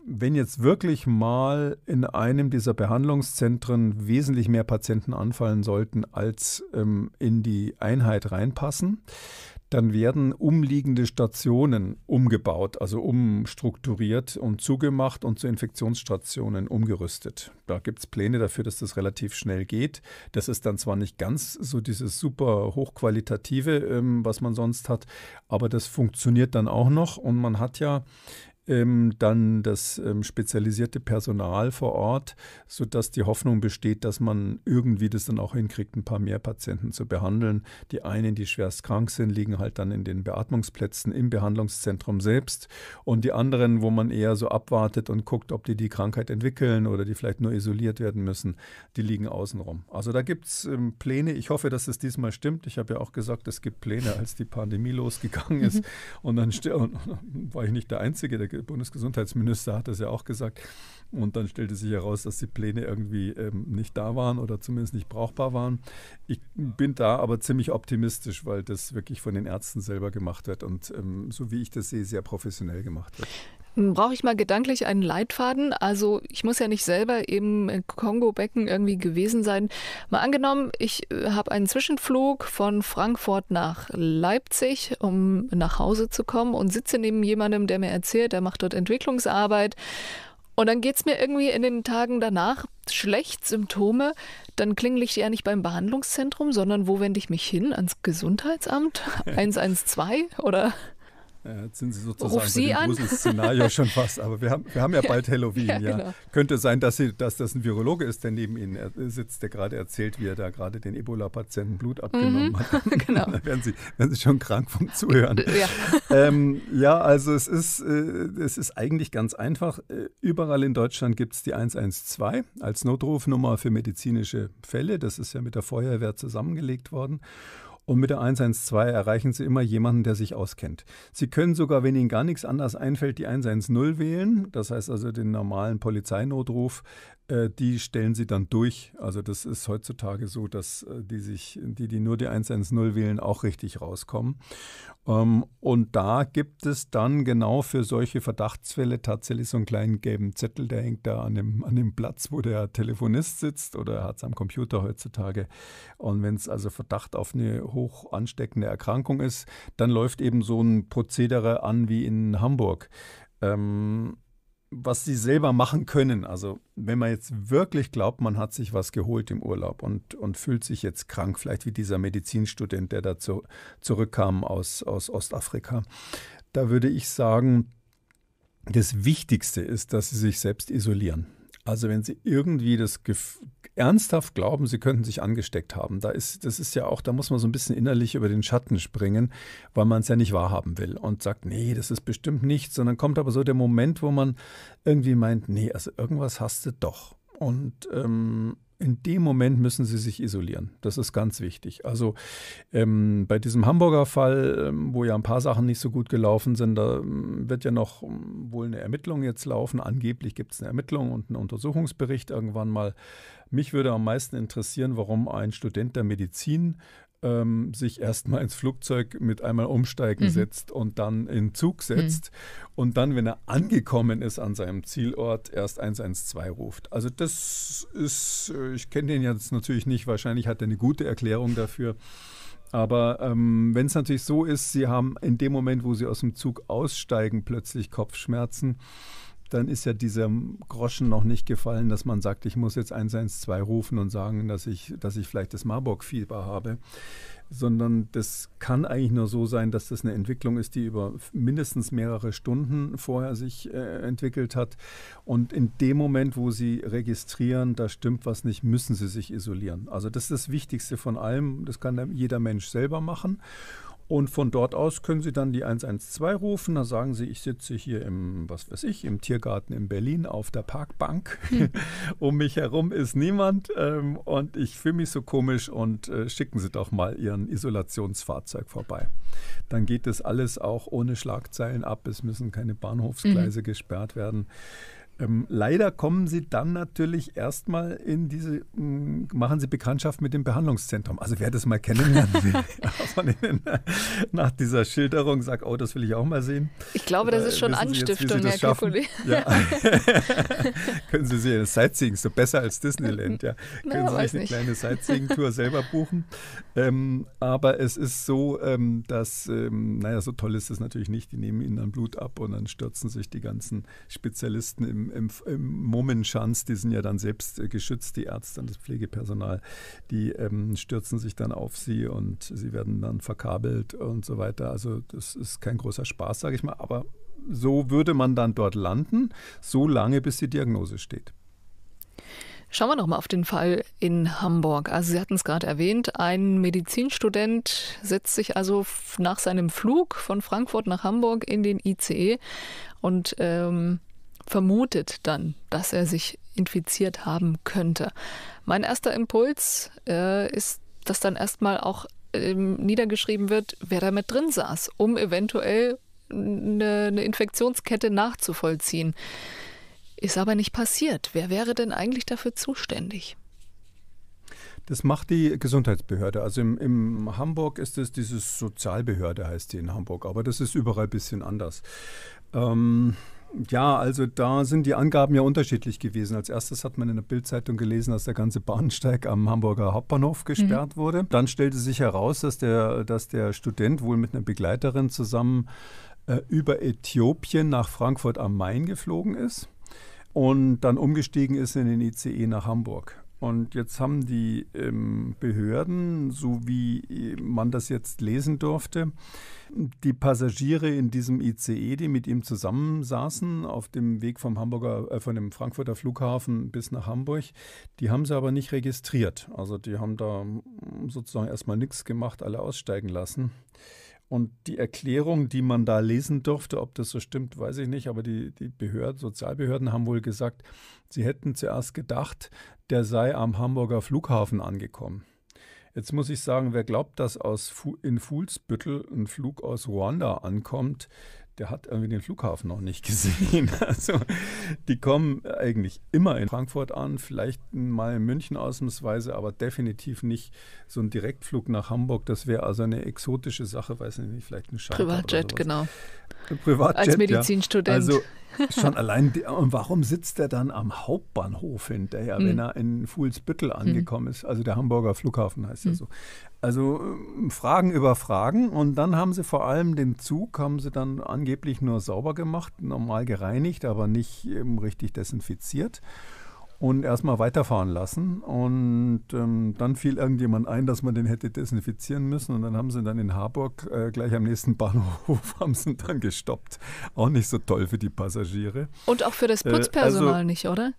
Wenn jetzt wirklich mal in einem dieser Behandlungszentren wesentlich mehr Patienten anfallen sollten, als ähm, in die Einheit reinpassen, dann werden umliegende Stationen umgebaut, also umstrukturiert und zugemacht und zu Infektionsstationen umgerüstet. Da gibt es Pläne dafür, dass das relativ schnell geht. Das ist dann zwar nicht ganz so dieses super hochqualitative, ähm, was man sonst hat, aber das funktioniert dann auch noch und man hat ja ähm, dann das ähm, spezialisierte Personal vor Ort, sodass die Hoffnung besteht, dass man irgendwie das dann auch hinkriegt, ein paar mehr Patienten zu behandeln. Die einen, die schwerst krank sind, liegen halt dann in den Beatmungsplätzen im Behandlungszentrum selbst und die anderen, wo man eher so abwartet und guckt, ob die die Krankheit entwickeln oder die vielleicht nur isoliert werden müssen, die liegen außenrum. Also da gibt es ähm, Pläne. Ich hoffe, dass es diesmal stimmt. Ich habe ja auch gesagt, es gibt Pläne, als die Pandemie losgegangen ist. Mhm. Und dann und, und, war ich nicht der Einzige, der Bundesgesundheitsminister hat das ja auch gesagt. Und dann stellte sich heraus, dass die Pläne irgendwie ähm, nicht da waren oder zumindest nicht brauchbar waren. Ich bin da aber ziemlich optimistisch, weil das wirklich von den Ärzten selber gemacht wird und ähm, so wie ich das sehe, sehr professionell gemacht wird. Brauche ich mal gedanklich einen Leitfaden? Also ich muss ja nicht selber im Kongo-Becken irgendwie gewesen sein. Mal angenommen, ich äh, habe einen Zwischenflug von Frankfurt nach Leipzig, um nach Hause zu kommen und sitze neben jemandem, der mir erzählt, der macht dort Entwicklungsarbeit. Und dann geht es mir irgendwie in den Tagen danach schlecht, Symptome, dann klingel ich ja nicht beim Behandlungszentrum, sondern wo wende ich mich hin? Ans Gesundheitsamt? 112 oder? Ja, äh, jetzt sind Sie sozusagen Ruf Sie bei dem Gruselszenario schon fast. Aber wir haben, wir haben ja bald Halloween. ja, ja. Genau. Könnte sein, dass, Sie, dass das ein Virologe ist, der neben Ihnen äh, sitzt, der gerade erzählt, wie er da gerade den Ebola-Patienten Blut mhm. abgenommen mhm. hat. genau. Dann werden Sie, werden Sie schon krank vom Zuhören. Äh, ja, ähm, ja also es ist, äh, es ist eigentlich ganz einfach. Überall in Deutschland gibt es die 112 als Notrufnummer für medizinische Fälle. Das ist ja mit der Feuerwehr zusammengelegt worden. Und mit der 112 erreichen Sie immer jemanden, der sich auskennt. Sie können sogar, wenn Ihnen gar nichts anderes einfällt, die 110 wählen. Das heißt also den normalen Polizeinotruf. Äh, die stellen sie dann durch. Also das ist heutzutage so, dass äh, die sich, die, die nur die 110 wählen, auch richtig rauskommen. Ähm, und da gibt es dann genau für solche Verdachtsfälle tatsächlich so einen kleinen gelben Zettel, der hängt da an dem, an dem Platz, wo der Telefonist sitzt oder er hat es am Computer heutzutage. Und wenn es also Verdacht auf eine hoch ansteckende Erkrankung ist, dann läuft eben so ein Prozedere an wie in Hamburg. Ähm, was sie selber machen können. Also wenn man jetzt wirklich glaubt, man hat sich was geholt im Urlaub und, und fühlt sich jetzt krank, vielleicht wie dieser Medizinstudent, der da zu, zurückkam aus, aus Ostafrika, da würde ich sagen, das Wichtigste ist, dass sie sich selbst isolieren. Also wenn Sie irgendwie das Gef ernsthaft glauben, Sie könnten sich angesteckt haben, da ist das ist ja auch, da muss man so ein bisschen innerlich über den Schatten springen, weil man es ja nicht wahrhaben will und sagt, nee, das ist bestimmt nichts, sondern kommt aber so der Moment, wo man irgendwie meint, nee, also irgendwas hast du doch. Und ähm, in dem Moment müssen sie sich isolieren. Das ist ganz wichtig. Also ähm, bei diesem Hamburger Fall, ähm, wo ja ein paar Sachen nicht so gut gelaufen sind, da ähm, wird ja noch ähm, wohl eine Ermittlung jetzt laufen. Angeblich gibt es eine Ermittlung und einen Untersuchungsbericht irgendwann mal. Mich würde am meisten interessieren, warum ein Student der Medizin ähm, sich erstmal ins Flugzeug mit einmal umsteigen mhm. setzt und dann in Zug mhm. setzt mhm. und dann, wenn er angekommen ist an seinem Zielort, erst 112 ruft. Also das ist, äh, ich kenne den jetzt natürlich nicht, wahrscheinlich hat er eine gute Erklärung dafür. Aber ähm, wenn es natürlich so ist, Sie haben in dem Moment, wo Sie aus dem Zug aussteigen, plötzlich Kopfschmerzen dann ist ja dieser Groschen noch nicht gefallen, dass man sagt, ich muss jetzt 112 rufen und sagen, dass ich, dass ich vielleicht das Marburg-Fieber habe. Sondern das kann eigentlich nur so sein, dass das eine Entwicklung ist, die über mindestens mehrere Stunden vorher sich äh, entwickelt hat. Und in dem Moment, wo Sie registrieren, da stimmt was nicht, müssen Sie sich isolieren. Also das ist das Wichtigste von allem. Das kann jeder Mensch selber machen. Und von dort aus können Sie dann die 112 rufen. Da sagen Sie, ich sitze hier im, was weiß ich, im Tiergarten in Berlin auf der Parkbank. Hm. um mich herum ist niemand ähm, und ich fühle mich so komisch und äh, schicken Sie doch mal Ihren Isolationsfahrzeug vorbei. Dann geht das alles auch ohne Schlagzeilen ab. Es müssen keine Bahnhofsgleise mhm. gesperrt werden. Ähm, leider kommen Sie dann natürlich erstmal in diese, mh, mm, machen Sie Bekanntschaft mit dem Behandlungszentrum. Also wer das mal kennenlernen will von Ihnen nach dieser Schilderung, sagt, oh, das will ich auch mal sehen. Ich glaube, das äh, ist schon Wissen Anstiftung, jetzt, Herr Kikuli. Ja. Können Sie sehen, das Sightseeing ist so besser als Disneyland. Ja. Na, Können Sie sich eine nicht. kleine Sightseeing-Tour selber buchen. Ähm, aber es ist so, ähm, dass, ähm, naja, so toll ist es natürlich nicht. Die nehmen Ihnen dann Blut ab und dann stürzen sich die ganzen Spezialisten im im, im, Mummenschanz, die sind ja dann selbst äh, geschützt, die Ärzte und das Pflegepersonal, die ähm, stürzen sich dann auf sie und sie werden dann verkabelt und so weiter. Also das ist kein großer Spaß, sage ich mal, aber so würde man dann dort landen, so lange bis die Diagnose steht. Schauen wir nochmal auf den Fall in Hamburg. Also Sie hatten es gerade erwähnt, ein Medizinstudent setzt sich also nach seinem Flug von Frankfurt nach Hamburg in den ICE und ähm, vermutet dann, dass er sich infiziert haben könnte. Mein erster Impuls äh, ist, dass dann erstmal auch ähm, niedergeschrieben wird, wer da mit drin saß, um eventuell eine, eine Infektionskette nachzuvollziehen. Ist aber nicht passiert. Wer wäre denn eigentlich dafür zuständig? Das macht die Gesundheitsbehörde. Also im, im Hamburg ist es diese Sozialbehörde, heißt die in Hamburg. Aber das ist überall ein bisschen anders. Ähm, ja, also da sind die Angaben ja unterschiedlich gewesen. Als erstes hat man in der Bildzeitung gelesen, dass der ganze Bahnsteig am Hamburger Hauptbahnhof mhm. gesperrt mhm. wurde. Dann stellte sich heraus, dass der, dass der Student wohl mit einer Begleiterin zusammen äh, über Äthiopien nach Frankfurt am Main geflogen ist und dann umgestiegen ist in den ICE nach Hamburg. Und jetzt haben die ähm, Behörden, so wie äh, man das jetzt lesen durfte, die Passagiere in diesem ICE, die mit ihm zusammensaßen, auf dem Weg vom Hamburger, äh, von dem Frankfurter Flughafen bis nach Hamburg, die haben sie aber nicht registriert. Also die haben da sozusagen erstmal nichts gemacht, alle aussteigen lassen. Und die Erklärung, die man da lesen durfte, ob das so stimmt, weiß ich nicht, aber die, die Behörden, Sozialbehörden haben wohl gesagt, sie hätten zuerst gedacht, der sei am Hamburger Flughafen angekommen. Jetzt muss ich sagen, wer glaubt, dass aus in Fuhlsbüttel ein Flug aus Ruanda ankommt, der hat irgendwie den Flughafen noch nicht gesehen. Also die kommen eigentlich immer in Frankfurt an, vielleicht mal in München ausnahmsweise, aber definitiv nicht so ein Direktflug nach Hamburg. Das wäre also eine exotische Sache, weiß nicht, vielleicht ein Charter Privatjet, genau. Privatjet, Als Medizinstudent. Ja. Also Schon allein, und warum sitzt er dann am Hauptbahnhof hinterher, mhm. wenn hm. er in Fuhlsbüttel hm. angekommen ist? Also der Hamburger Flughafen heißt ja hm. so. Also ähm, Fragen über Fragen und dann haben sie vor allem den Zug, haben sie dann angeblich nur sauber gemacht, normal gereinigt, aber nicht ähm, richtig desinfiziert und erstmal weiterfahren lassen. Und ähm, dann fiel irgendjemand ein, dass man den hätte desinfizieren müssen. Und dann haben sie dann in Harburg äh, gleich am nächsten Bahnhof haben sie dann gestoppt. Auch nicht so toll für die Passagiere. Und auch für das äh, Putzpersonal äh, also, nicht, oder?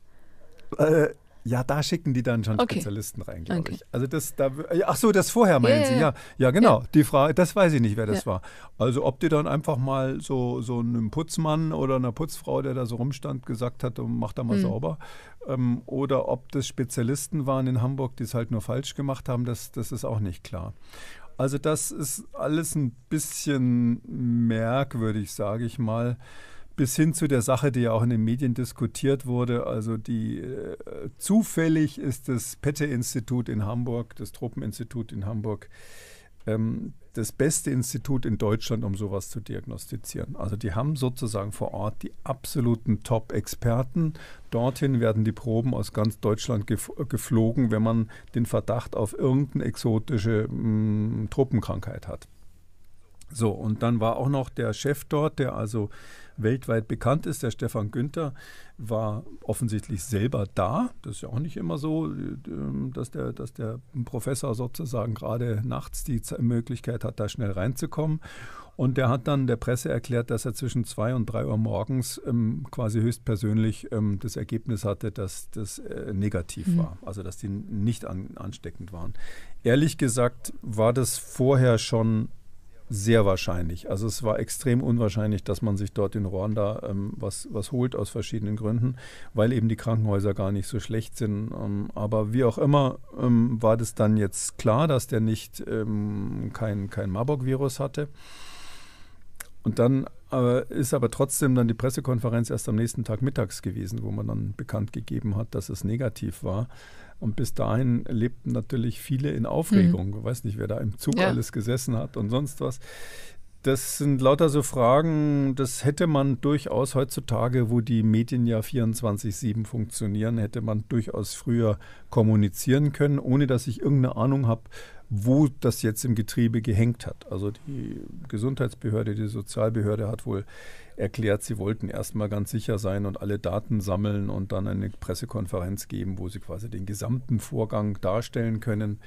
Äh, ja, da schicken die dann schon okay. Spezialisten rein, glaube okay. ich. Also das da Ach so, das vorher meinen ja, Sie. Ja, ja, ja genau. Die Frage, das weiß ich nicht, wer das war. Also ob die dann einfach mal so so einem Putzmann oder einer Putzfrau, der da so rumstand, gesagt hat, oh, mach da mal mhm. sauber. Ähm, oder ob das Spezialisten waren in Hamburg, die es halt nur falsch gemacht haben, das, das ist auch nicht klar. Also das ist alles ein bisschen merkwürdig, sage ich mal bis hin zu der Sache, die ja auch in den Medien diskutiert wurde. Also die äh, zufällig ist das Pette-Institut in Hamburg, das Truppeninstitut in Hamburg, ähm, das beste Institut in Deutschland, um sowas zu diagnostizieren. Also die haben sozusagen vor Ort die absoluten Top-Experten. Dorthin werden die Proben aus ganz Deutschland gef geflogen, wenn man den Verdacht auf irgendeine exotische mh, mm, Tropenkrankheit hat. So, und dann war auch noch der Chef dort, der also weltweit bekannt ist, der Stefan Günther, war offensichtlich selber da. Das ist ja auch nicht immer so, ähm, dass der, dass der Professor sozusagen gerade nachts die Möglichkeit hat, da schnell reinzukommen. Und der hat dann der Presse erklärt, dass er zwischen zwei und drei Uhr morgens ähm, quasi höchstpersönlich ähm, das Ergebnis hatte, dass das äh, negativ mhm. war, also dass die nicht an, ansteckend waren. Ehrlich gesagt war das vorher schon sehr wahrscheinlich. Also es war extrem unwahrscheinlich, dass man sich dort in Ruanda ähm, was, was holt aus verschiedenen Gründen, weil eben die Krankenhäuser gar nicht so schlecht sind. Ähm, aber wie auch immer ähm, war das dann jetzt klar, dass der nicht ähm, kein, kein Marburg-Virus hatte. Und dann äh, ist aber trotzdem dann die Pressekonferenz erst am nächsten Tag mittags gewesen, wo man dann bekannt gegeben hat, dass es negativ war. Und bis dahin lebten natürlich viele in Aufregung. Mhm. Ich weiß nicht, wer da im Zug ja. alles gesessen hat und sonst was. Das sind lauter so Fragen, das hätte man durchaus heutzutage, wo die Medien ja 24-7 funktionieren, hätte man durchaus früher kommunizieren können, ohne dass ich irgendeine Ahnung habe, wo das jetzt im Getriebe gehängt hat. Also die Gesundheitsbehörde, die Sozialbehörde hat wohl erklärt, sie wollten erstmal ganz sicher sein und alle Daten sammeln und dann eine Pressekonferenz geben, wo sie quasi den gesamten Vorgang darstellen können.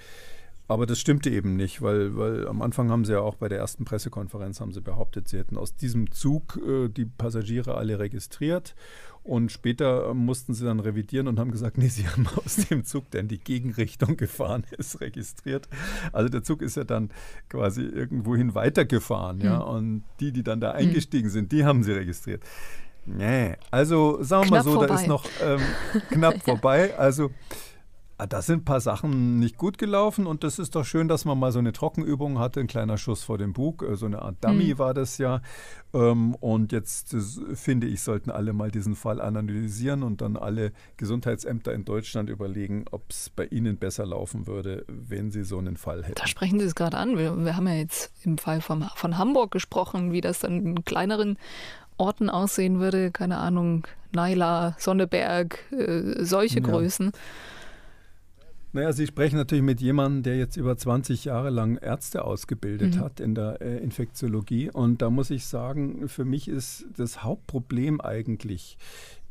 Aber das stimmte eben nicht, weil, weil am Anfang haben sie ja auch bei der ersten Pressekonferenz haben sie behauptet, sie hätten aus diesem Zug äh, die Passagiere alle registriert und später mussten sie dann revidieren und haben gesagt, nee, sie haben aus dem Zug, der in die Gegenrichtung gefahren ist, registriert. Also der Zug ist ja dann quasi irgendwohin weitergefahren. Ja? Hm. Und die, die dann da eingestiegen hm. sind, die haben sie registriert. Nee, also sagen wir mal so, vorbei. da ist noch ähm, knapp vorbei. Also Ah, da sind ein paar Sachen nicht gut gelaufen und das ist doch schön, dass man mal so eine Trockenübung hatte, ein kleiner Schuss vor dem Bug, äh, so eine Art Dummy mhm. war das ja. Ähm, und jetzt äh, finde ich, sollten alle mal diesen Fall analysieren und dann alle Gesundheitsämter in Deutschland überlegen, ob es bei ihnen besser laufen würde, wenn sie so einen Fall hätten. Da sprechen Sie es gerade an. Wir, wir, haben ja jetzt im Fall vom, von Hamburg gesprochen, wie das dann in kleineren Orten aussehen würde. Keine Ahnung, Naila, Sonneberg, äh, solche ja. Größen. Naja, Sie sprechen natürlich mit jemandem, der jetzt über 20 Jahre lang Ärzte ausgebildet mhm. hat in der äh, Infektiologie. Und da muss ich sagen, für mich ist das Hauptproblem eigentlich,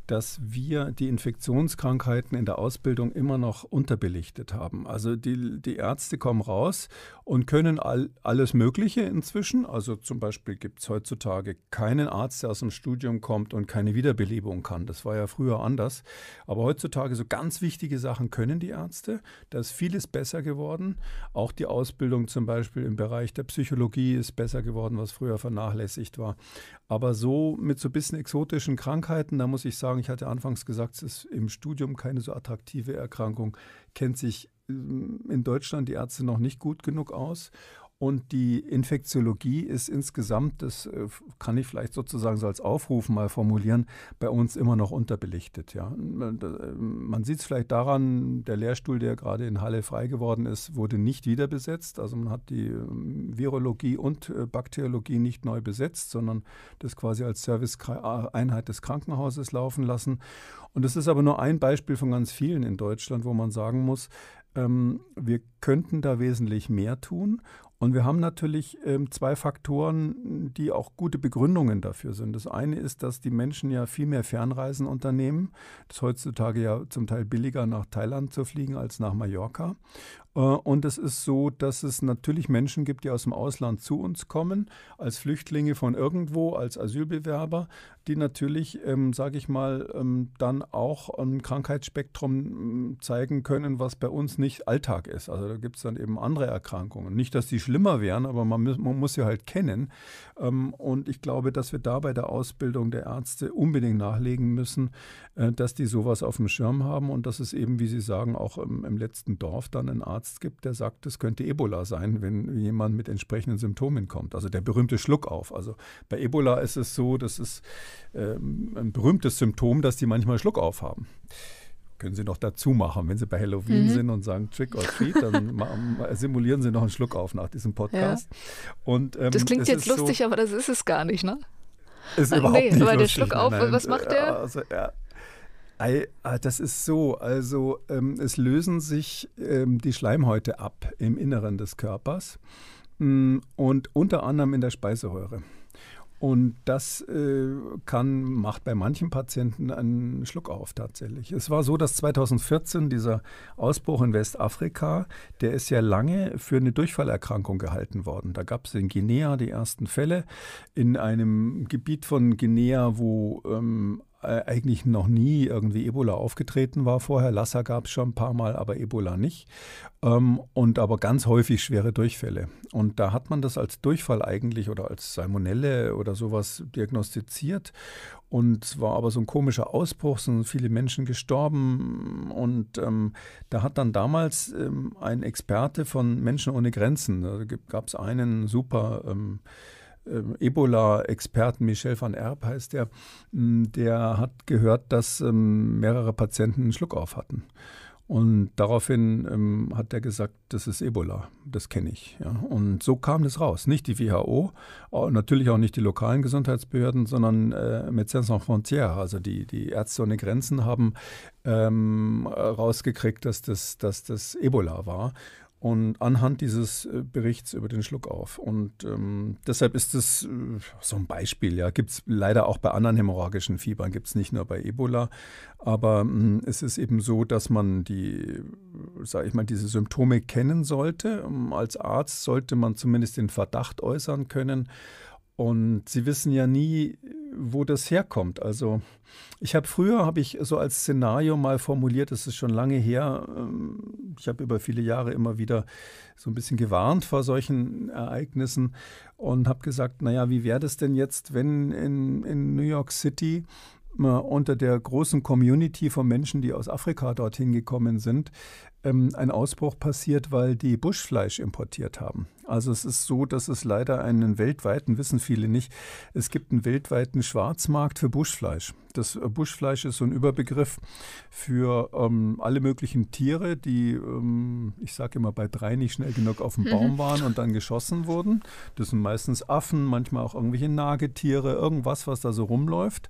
dass wir die Infektionskrankheiten in der Ausbildung immer noch unterbelichtet haben. Also die, die Ärzte kommen raus und können all, alles Mögliche inzwischen. Also zum Beispiel gibt es heutzutage keinen Arzt, der aus dem Studium kommt und keine Wiederbelebung kann. Das war ja früher anders. Aber heutzutage so ganz wichtige Sachen können die Ärzte. Da ist vieles besser geworden. Auch die Ausbildung zum Beispiel im Bereich der Psychologie ist besser geworden, was früher vernachlässigt war. Aber so mit so ein bisschen exotischen Krankheiten, da muss ich sagen, ich hatte anfangs gesagt, es ist im Studium keine so attraktive Erkrankung, kennt sich ähm, in Deutschland die Ärzte noch nicht gut genug aus. Und die Infektiologie ist insgesamt, das äh, kann ich vielleicht sozusagen so als Aufruf mal formulieren, bei uns immer noch unterbelichtet. Ja. Äh, äh, man sieht es vielleicht daran, der Lehrstuhl, der gerade in Halle frei geworden ist, wurde nicht wieder besetzt. Also man hat die ähm, Virologie und Bakteriologie nicht neu besetzt, sondern das quasi als Serviceeinheit des Krankenhauses laufen lassen. Und das ist aber nur ein Beispiel von ganz vielen in Deutschland, wo man sagen muss, ähm, wir könnten da wesentlich mehr tun und wir haben natürlich ähm, zwei Faktoren, die auch gute Begründungen dafür sind. Das eine ist, dass die Menschen ja viel mehr Fernreisen unternehmen. Das ist heutzutage ja zum Teil billiger, nach Thailand zu fliegen als nach Mallorca. Äh, und es ist so, dass es natürlich Menschen gibt, die aus dem Ausland zu uns kommen, als Flüchtlinge von irgendwo, als Asylbewerber, die natürlich, ähm, sage ich mal, ähm, dann auch ein Krankheitsspektrum mm, zeigen können, was bei uns nicht Alltag ist. Also da gibt es dann eben andere Erkrankungen. Nicht, dass die schlimmer wären, aber man, man muss sie halt kennen. Ähm, und ich glaube, dass wir da bei der Ausbildung der Ärzte unbedingt nachlegen müssen, äh, dass die sowas auf dem Schirm haben und dass es eben, wie Sie sagen, auch im, im letzten Dorf dann einen Arzt gibt, der sagt, es könnte Ebola sein, wenn jemand mit entsprechenden Symptomen kommt. Also der berühmte Schluck auf. Also bei Ebola ist es so, das ist ähm, ein berühmtes Symptom, dass die manchmal Schluck haben können Sie noch dazu machen. Wenn Sie bei Halloween mhm. sind und sagen Trick or Treat, dann simulieren Sie noch einen Schluck auf nach diesem Podcast. Ja. Und, ähm, das klingt jetzt lustig, so, aber das ist es gar nicht, ne? Ist Ach, äh, überhaupt nee, nicht weil lustig. der Schluck auf, Nein. was macht der? Also, ja. Ah, das ist so, also ähm, es lösen sich ähm, die Schleimhäute ab im Inneren des Körpers mh, mm, und unter anderem in der Speiseröhre. Und das äh, kann, macht bei manchen Patienten einen Schluck auf tatsächlich. Es war so, dass 2014 dieser Ausbruch in Westafrika, der ist ja lange für eine Durchfallerkrankung gehalten worden. Da gab es in Guinea die ersten Fälle in einem Gebiet von Guinea, wo ähm, äh, eigentlich noch nie irgendwie Ebola aufgetreten war vorher. Lassa gab es schon ein paar Mal, aber Ebola nicht. Ähm, und aber ganz häufig schwere Durchfälle. Und da hat man das als Durchfall eigentlich oder als Salmonelle oder sowas diagnostiziert. Und es war aber so ein komischer Ausbruch, sind viele Menschen gestorben. Und ähm, da hat dann damals ähm, ein Experte von Menschen ohne Grenzen, da gab es einen super ähm, ähm, Ebola-Experten, Michel van Erb heißt der, mm, der hat gehört, dass ähm, mehrere Patienten einen Schluck auf hatten. Und daraufhin ähm, hat er gesagt, das ist Ebola, das kenne ich. Ja. Und so kam das raus. Nicht die WHO, natürlich auch nicht die lokalen Gesundheitsbehörden, sondern äh, Médecins Sans Frontières, also die, die Ärzte ohne Grenzen, haben ähm, rausgekriegt, dass das, dass das Ebola war. Und anhand dieses äh, Berichts über den Schluckauf. Und ähm, deshalb ist es äh, so ein Beispiel, ja. Gibt es leider auch bei anderen hämorrhagischen Fiebern, gibt es nicht nur bei Ebola. Aber mh, hm, es ist eben so, dass man die, sage ich mal, diese Symptome kennen sollte. Ähm, als Arzt sollte man zumindest den Verdacht äußern können. Und sie wissen ja nie, wo das herkommt. Also ich habe früher, habe ich so als Szenario mal formuliert, das ist schon lange her, ähm, ich habe über viele Jahre immer wieder so ein bisschen gewarnt vor solchen Ereignissen und habe gesagt, naja, wie wäre das denn jetzt, wenn in, in New York City äh, unter der großen Community von Menschen, die aus Afrika dorthin gekommen sind, ähm, ein Ausbruch passiert, weil die Buschfleisch importiert haben. Also es ist so, dass es leider einen weltweiten, wissen viele nicht, es gibt einen weltweiten Schwarzmarkt für Buschfleisch. Das äh, Buschfleisch ist so ein Überbegriff für ähm, alle möglichen Tiere, die, ähm, ich sage immer, bei drei nicht schnell genug auf dem Baum waren und dann geschossen wurden. Das sind meistens Affen, manchmal auch irgendwelche Nagetiere, irgendwas, was da so rumläuft.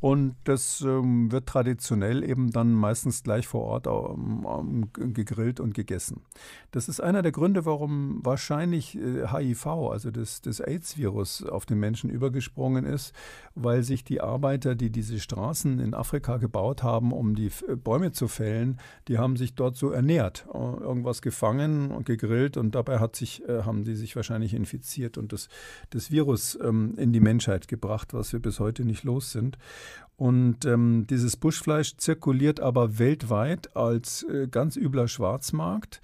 Und das ähm, wird traditionell eben dann meistens gleich vor Ort ähm, ähm, gegrillt und gegessen. Das ist einer der Gründe, warum wahrscheinlich tatsächlich HIV, also das, das AIDS-Virus, auf den Menschen übergesprungen ist, weil sich die Arbeiter, die diese Straßen in Afrika gebaut haben, um die Bäume zu fällen, die haben sich dort so ernährt, äh, irgendwas gefangen und gegrillt und dabei hat sich, äh, haben die sich wahrscheinlich infiziert und das, das Virus ähm, in die Menschheit gebracht, was wir bis heute nicht los sind. Und ähm, dieses Buschfleisch zirkuliert aber weltweit als äh, ganz übler Schwarzmarkt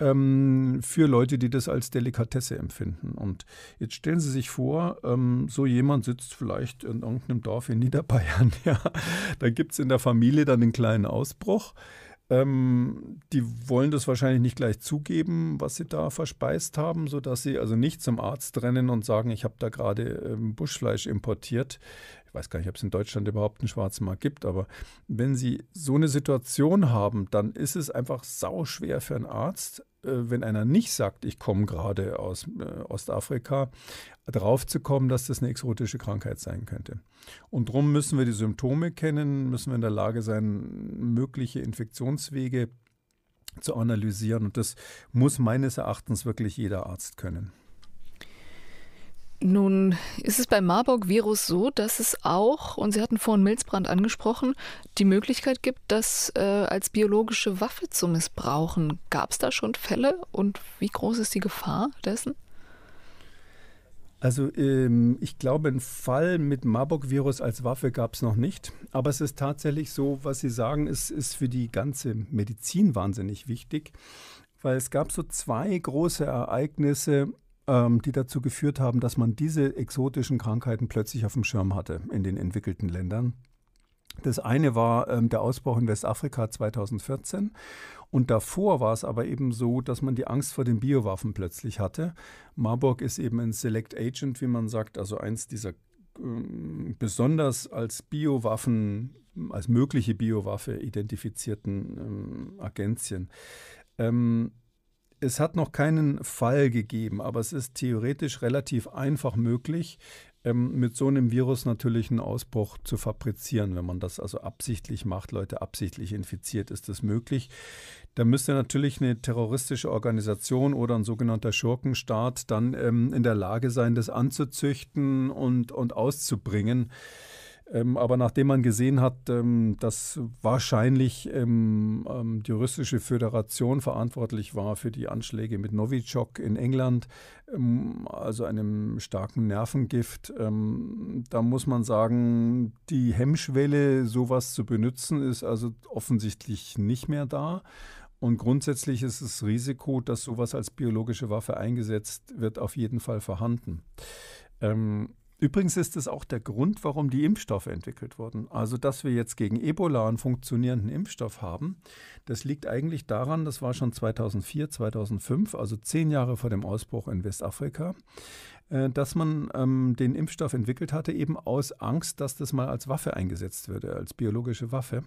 ähm, für Leute, die das als Delikatesse empfinden. Und jetzt stellen Sie sich vor, ähm, so jemand sitzt vielleicht in irgendeinem Dorf in Niederbayern. Ja. Da gibt es in der Familie dann einen kleinen Ausbruch. Ähm, die wollen das wahrscheinlich nicht gleich zugeben, was sie da verspeist haben, sodass sie also nicht zum Arzt rennen und sagen, ich habe da gerade ähm, Buschfleisch importiert weiß gar nicht, ob es in Deutschland überhaupt einen Schwarzmarkt gibt, aber wenn Sie so eine Situation haben, dann ist es einfach sau schwer für einen Arzt, äh, wenn einer nicht sagt, ich komme gerade aus äh, Ostafrika, draufzukommen, dass das eine exotische Krankheit sein könnte. Und darum müssen wir die Symptome kennen, müssen wir in der Lage sein, mögliche Infektionswege zu analysieren. Und das muss meines Erachtens wirklich jeder Arzt können. Nun ist es beim Marburg-Virus so, dass es auch, und Sie hatten vorhin Milzbrand angesprochen, die Möglichkeit gibt, das äh, als biologische Waffe zu missbrauchen. Gab es da schon Fälle und wie groß ist die Gefahr dessen? Also ähm, ich glaube, einen Fall mit Marburg-Virus als Waffe gab es noch nicht. Aber es ist tatsächlich so, was Sie sagen, es ist für die ganze Medizin wahnsinnig wichtig, weil es gab so zwei große Ereignisse, ähm, die dazu geführt haben, dass man diese exotischen Krankheiten plötzlich auf dem Schirm hatte in den entwickelten Ländern. Das eine war ähm, der Ausbruch in Westafrika 2014. Und davor war es aber eben so, dass man die Angst vor den Biowaffen plötzlich hatte. Marburg ist eben ein Select Agent, wie man sagt, also eins dieser äh, besonders als Biowaffen, als mögliche Biowaffe identifizierten ähm, Agenzien. Ähm, es hat noch keinen Fall gegeben, aber es ist theoretisch relativ einfach möglich, ähm, mit so einem Virus natürlich einen Ausbruch zu fabrizieren. Wenn man das also absichtlich macht, Leute absichtlich infiziert, ist das möglich. Da müsste natürlich eine terroristische Organisation oder ein sogenannter Schurkenstaat dann ähm, in der Lage sein, das anzuzüchten und, und auszubringen. Ähm, aber nachdem man gesehen hat, ähm, dass wahrscheinlich ähm, ähm, die russische Föderation verantwortlich war für die Anschläge mit Novichok in England, ähm, also einem starken Nervengift, ähm, da muss man sagen, die Hemmschwelle, sowas zu benutzen, ist also offensichtlich nicht mehr da. Und grundsätzlich ist das Risiko, dass sowas als biologische Waffe eingesetzt wird, auf jeden Fall vorhanden. Ähm, Übrigens ist es auch der Grund, warum die Impfstoffe entwickelt wurden. Also, dass wir jetzt gegen Ebola einen funktionierenden Impfstoff haben, das liegt eigentlich daran, das war schon 2004, 2005, also zehn Jahre vor dem Ausbruch in Westafrika, äh, dass man ähm, den Impfstoff entwickelt hatte, eben aus Angst, dass das mal als Waffe eingesetzt würde, als biologische Waffe.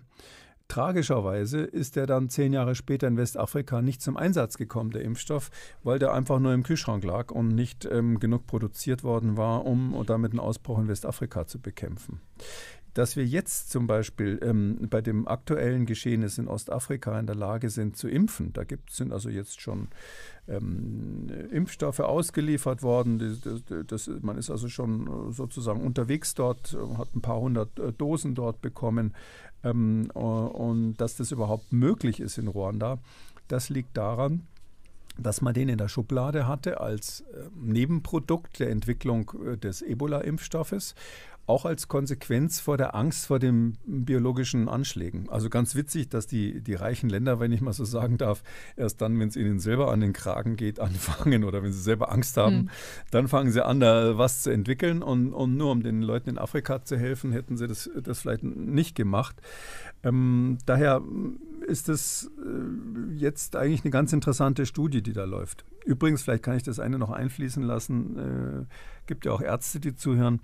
Tragischerweise ist der dann zehn Jahre später in Westafrika nicht zum Einsatz gekommen, der Impfstoff, weil der einfach nur im Kühlschrank lag und nicht ähm, genug produziert worden war, um damit einen Ausbruch in Westafrika zu bekämpfen dass wir jetzt zum Beispiel ähm, bei dem aktuellen Geschehnis in Ostafrika in der Lage sind zu impfen. Da gibt, sind also jetzt schon ähm, Impfstoffe ausgeliefert worden. Das, das, das, man ist also schon äh, sozusagen unterwegs dort, äh, hat ein paar hundert äh, Dosen dort bekommen. Ähm, und dass das überhaupt möglich ist in Ruanda, das liegt daran, dass man den in der Schublade hatte als Nebenprodukt der Entwicklung des Ebola-Impfstoffes auch als Konsequenz vor der Angst vor den biologischen Anschlägen. Also ganz witzig, dass die, die reichen Länder, wenn ich mal so sagen darf, erst dann, wenn es ihnen selber an den Kragen geht, anfangen oder wenn sie selber Angst haben, mhm. dann fangen sie an, da was zu entwickeln. Und, und nur um den Leuten in Afrika zu helfen, hätten sie das, das vielleicht nicht gemacht. Ähm, daher ist das äh, jetzt eigentlich eine ganz interessante Studie, die da läuft. Übrigens, vielleicht kann ich das eine noch einfließen lassen. Äh, gibt ja auch Ärzte, die zuhören.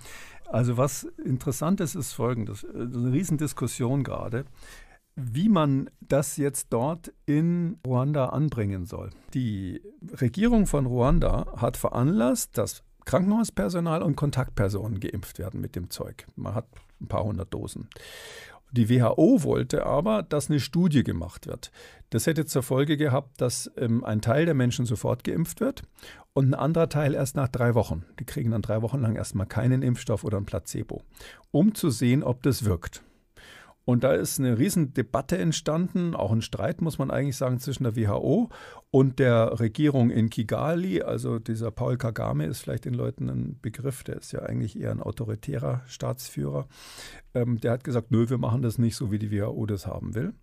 Also was interessant ist, ist folgendes. Äh, eine Riesendiskussion gerade, wie man das jetzt dort in Ruanda anbringen soll. Die Regierung von Ruanda hat veranlasst, dass Krankenhauspersonal und Kontaktpersonen geimpft werden mit dem Zeug. Man hat ein paar hundert Dosen. Die WHO wollte aber, dass eine Studie gemacht wird. Das hätte zur Folge gehabt, dass ähm, ein Teil der Menschen sofort geimpft wird und ein anderer Teil erst nach drei Wochen. Die kriegen dann drei Wochen lang erstmal keinen Impfstoff oder ein Placebo, um zu sehen, ob das wirkt. Und da ist eine Riesendebatte entstanden, auch ein Streit, muss man eigentlich sagen, zwischen der WHO und der Regierung in Kigali. Also dieser Paul Kagame ist vielleicht den Leuten ein Begriff, der ist ja eigentlich eher ein autoritärer Staatsführer. Ähm, der hat gesagt, nö, wir machen das nicht so, wie die WHO das haben will,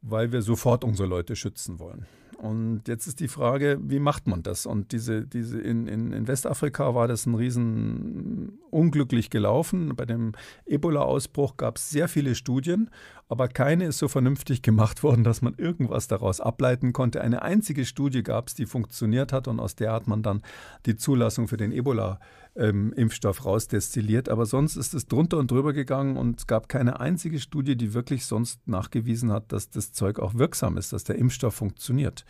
weil wir sofort unsere Leute schützen wollen. Und jetzt ist die Frage, wie macht man das? Und diese, diese in, in, in Westafrika war das ein riesen unglücklich gelaufen. Bei dem Ebola-Ausbruch gab es sehr viele Studien, aber keine ist so vernünftig gemacht worden, dass man irgendwas daraus ableiten konnte. Eine einzige Studie gab es, die funktioniert hat und aus der hat man dann die Zulassung für den Ebola-Ausbruch ähm, Impfstoff rausdestilliert. Aber sonst ist es drunter und drüber gegangen und es gab keine einzige Studie, die wirklich sonst nachgewiesen hat, dass das Zeug auch wirksam ist, dass der Impfstoff funktioniert.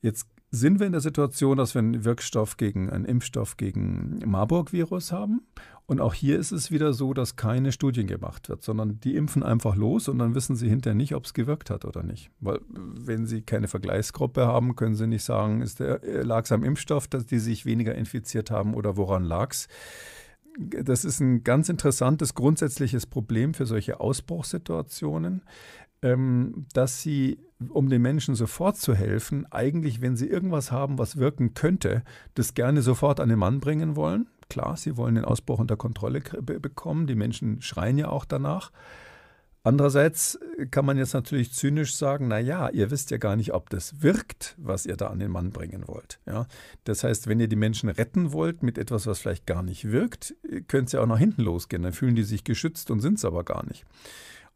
Jetzt sind wir in der Situation, dass wir einen Wirkstoff gegen, einen Impfstoff gegen Marburg-Virus haben. Und auch hier ist es wieder so, dass keine Studien gemacht wird, sondern die impfen einfach los und dann wissen sie hinterher nicht, ob es gewirkt hat oder nicht. Weil wenn sie keine Vergleichsgruppe haben, können sie nicht sagen, äh, lag es am Impfstoff, dass die sich weniger infiziert haben oder woran lag es. Das ist ein ganz interessantes grundsätzliches Problem für solche Ausbruchssituationen, ähm, dass sie um den Menschen sofort zu helfen, eigentlich, wenn sie irgendwas haben, was wirken könnte, das gerne sofort an den Mann bringen wollen. Klar, sie wollen den Ausbruch unter Kontrolle bekommen. Die Menschen schreien ja auch danach. Andererseits äh, kann man jetzt natürlich zynisch sagen, na ja, ihr wisst ja gar nicht, ob das wirkt, was ihr da an den Mann bringen wollt. Ja? Das heißt, wenn ihr die Menschen retten wollt mit etwas, was vielleicht gar nicht wirkt, äh, könnt ihr auch nach hinten losgehen. Dann fühlen die sich geschützt und sind es aber gar nicht.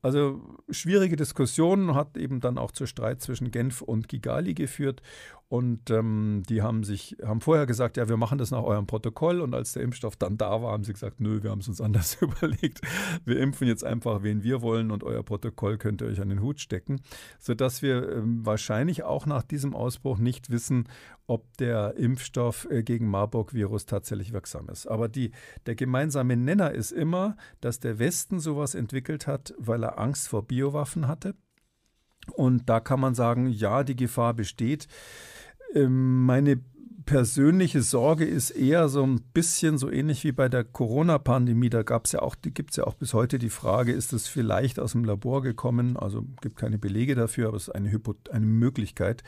Also schwierige Diskussionen hat eben dann auch zu Streit zwischen Genf und Gigali geführt. Und ähm, die haben sich, haben vorher gesagt, ja, wir machen das nach eurem Protokoll. Und als der Impfstoff dann da war, haben sie gesagt, nö, wir haben es uns anders überlegt. Wir impfen jetzt einfach, wen wir wollen und euer Protokoll könnt ihr euch an den Hut stecken. Sodass wir ähm, wahrscheinlich auch nach diesem Ausbruch nicht wissen, ob der Impfstoff äh, gegen Marburg-Virus tatsächlich wirksam ist. Aber die, der gemeinsame Nenner ist immer, dass der Westen sowas entwickelt hat, weil er er Angst vor Biowaffen hatte. Und da kann man sagen, ja, die Gefahr besteht. Ähm, meine persönliche Sorge ist eher so ein bisschen so ähnlich wie bei der Corona-Pandemie. Da gab es ja auch, gibt es ja auch bis heute die Frage, ist das vielleicht aus dem Labor gekommen? Also gibt keine Belege dafür, aber es ist eine, Hypo, eine Möglichkeit.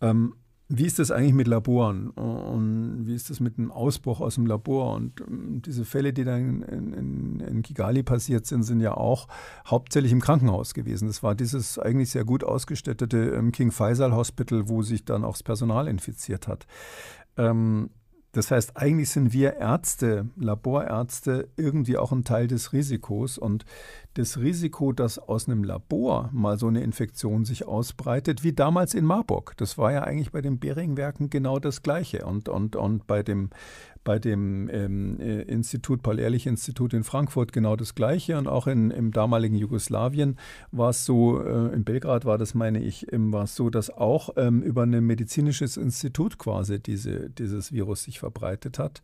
Ähm, wie ist das eigentlich mit Laboren und wie ist das mit einem Ausbruch aus dem Labor? Und ähm, diese Fälle, die dann in, in, in, Kigali passiert sind, sind ja auch hauptsächlich im Krankenhaus gewesen. Das war dieses eigentlich sehr gut ausgestattete ähm, King Faisal Hospital, wo sich dann auch das Personal infiziert hat. Ähm, das heißt, eigentlich sind wir Ärzte, Laborärzte, irgendwie auch ein Teil des Risikos. Und das Risiko, dass aus einem Labor mal so eine Infektion sich ausbreitet, wie damals in Marburg, das war ja eigentlich bei den Beringwerken genau das Gleiche. Und, und, und bei dem bei dem ähm, äh, Institut, Paul-Ehrlich-Institut in Frankfurt genau das Gleiche und auch in, im damaligen Jugoslawien war es so, äh, in Belgrad war das, meine ich, ähm, war es so, dass auch ähm, über ein medizinisches Institut quasi diese, dieses Virus sich verbreitet hat.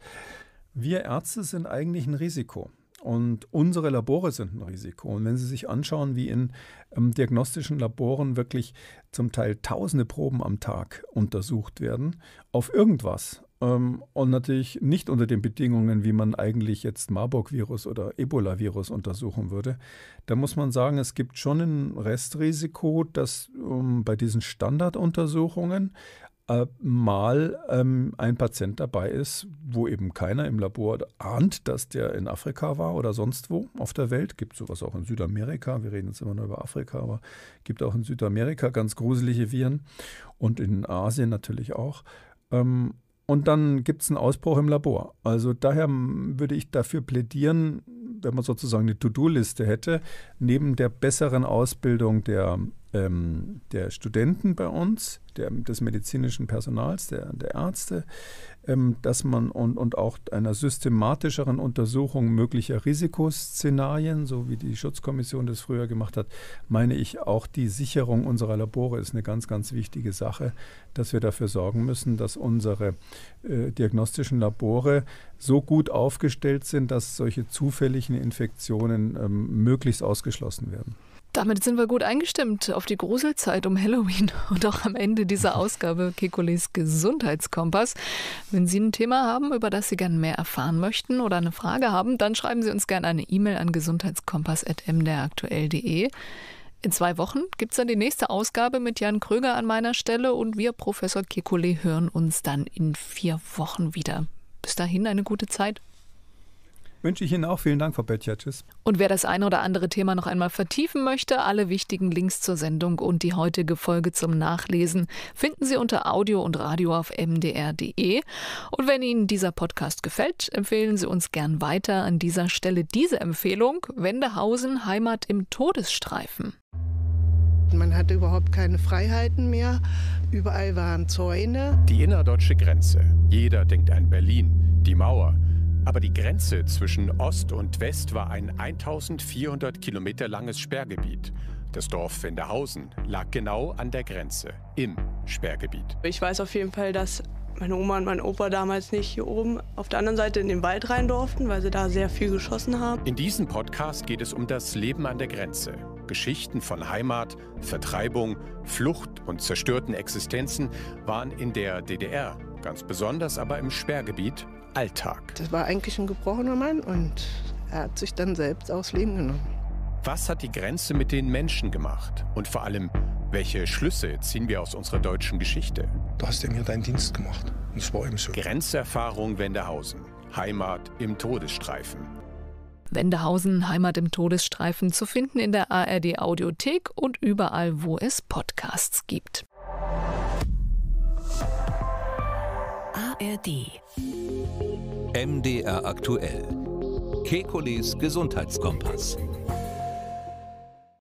Wir Ärzte sind eigentlich ein Risiko. Und unsere Labore sind ein Risiko. Und wenn Sie sich anschauen, wie in ähm, diagnostischen Laboren wirklich zum Teil tausende Proben am Tag untersucht werden, auf irgendwas, ähm, und natürlich nicht unter den Bedingungen, wie man eigentlich jetzt Marburg-Virus oder Ebola-Virus untersuchen würde. Da muss man sagen, es gibt schon ein Restrisiko, dass um, ähm, bei diesen Standarduntersuchungen äh, mal ähm, ein Patient dabei ist, wo eben keiner im Labor ahnt, dass der in Afrika war oder sonst wo auf der Welt. Gibt sowas auch in Südamerika. Wir reden jetzt immer nur über Afrika, aber gibt auch in Südamerika ganz gruselige Viren und in Asien natürlich auch. Ähm, und dann gibt es einen Ausbruch im Labor. Also daher würde ich dafür plädieren, wenn man sozusagen eine To-Do-Liste hätte, neben der besseren Ausbildung der, ähm, der Studenten bei uns, der, des medizinischen Personals, der, der Ärzte, ähm, dass man und, und auch einer systematischeren Untersuchung möglicher Risikoszenarien, so wie die Schutzkommission das früher gemacht hat, meine ich, auch die Sicherung unserer Labore ist eine ganz, ganz wichtige Sache, dass wir dafür sorgen müssen, dass unsere äh, diagnostischen Labore so gut aufgestellt sind, dass solche zufälligen Infektionen ähm, möglichst ausgeschlossen werden. Damit sind wir gut eingestimmt auf die Gruselzeit um Halloween und auch am Ende dieser Ausgabe Kekulis Gesundheitskompass. Wenn Sie ein Thema haben, über das Sie gerne mehr erfahren möchten oder eine Frage haben, dann schreiben Sie uns gerne eine E-Mail an gesundheitskompass.mdraktuell.de. In zwei Wochen gibt es dann die nächste Ausgabe mit Jan Kröger an meiner Stelle und wir, Professor Kekulé, hören uns dann in vier Wochen wieder. Bis dahin eine gute Zeit. Wünsche ich Ihnen auch. Vielen Dank, Frau Böttcher. Tschüss. Und wer das eine oder andere Thema noch einmal vertiefen möchte, alle wichtigen Links zur Sendung und die heutige Folge zum Nachlesen finden Sie unter Audio und Radio auf mdr.de. Und wenn Ihnen dieser Podcast gefällt, empfehlen Sie uns gern weiter. An dieser Stelle diese Empfehlung: Wendehausen, Heimat im Todesstreifen. Man hatte überhaupt keine Freiheiten mehr. Überall waren Zäune. Die innerdeutsche Grenze. Jeder denkt an Berlin, die Mauer aber die Grenze zwischen Ost und West war ein 1400 Kilometer langes Sperrgebiet. Das Dorf Wendehausen lag genau an der Grenze, im Sperrgebiet. Ich weiß auf jeden Fall, dass meine Oma und mein Opa damals nicht hier oben auf der anderen Seite in den Wald rein durften, weil sie da sehr viel geschossen haben. In diesem Podcast geht es um das Leben an der Grenze. Geschichten von Heimat, Vertreibung, Flucht und zerstörten Existenzen waren in der DDR, ganz besonders aber im Sperrgebiet, Alltag. Das war eigentlich ein gebrochener Mann und er hat sich dann selbst aus Leben genommen. Was hat die Grenze mit den Menschen gemacht? Und vor allem, welche Schlüsse ziehen wir aus unserer deutschen Geschichte? Du hast ja mir deinen Dienst gemacht. Und es war eben so. Grenzerfahrung Wendehausen. Heimat im Todesstreifen. Wendehausen, Heimat im Todesstreifen, zu finden in der ARD Audiothek und überall, wo es Podcasts gibt. ARD. MDR aktuell. Kekules Gesundheitskompass.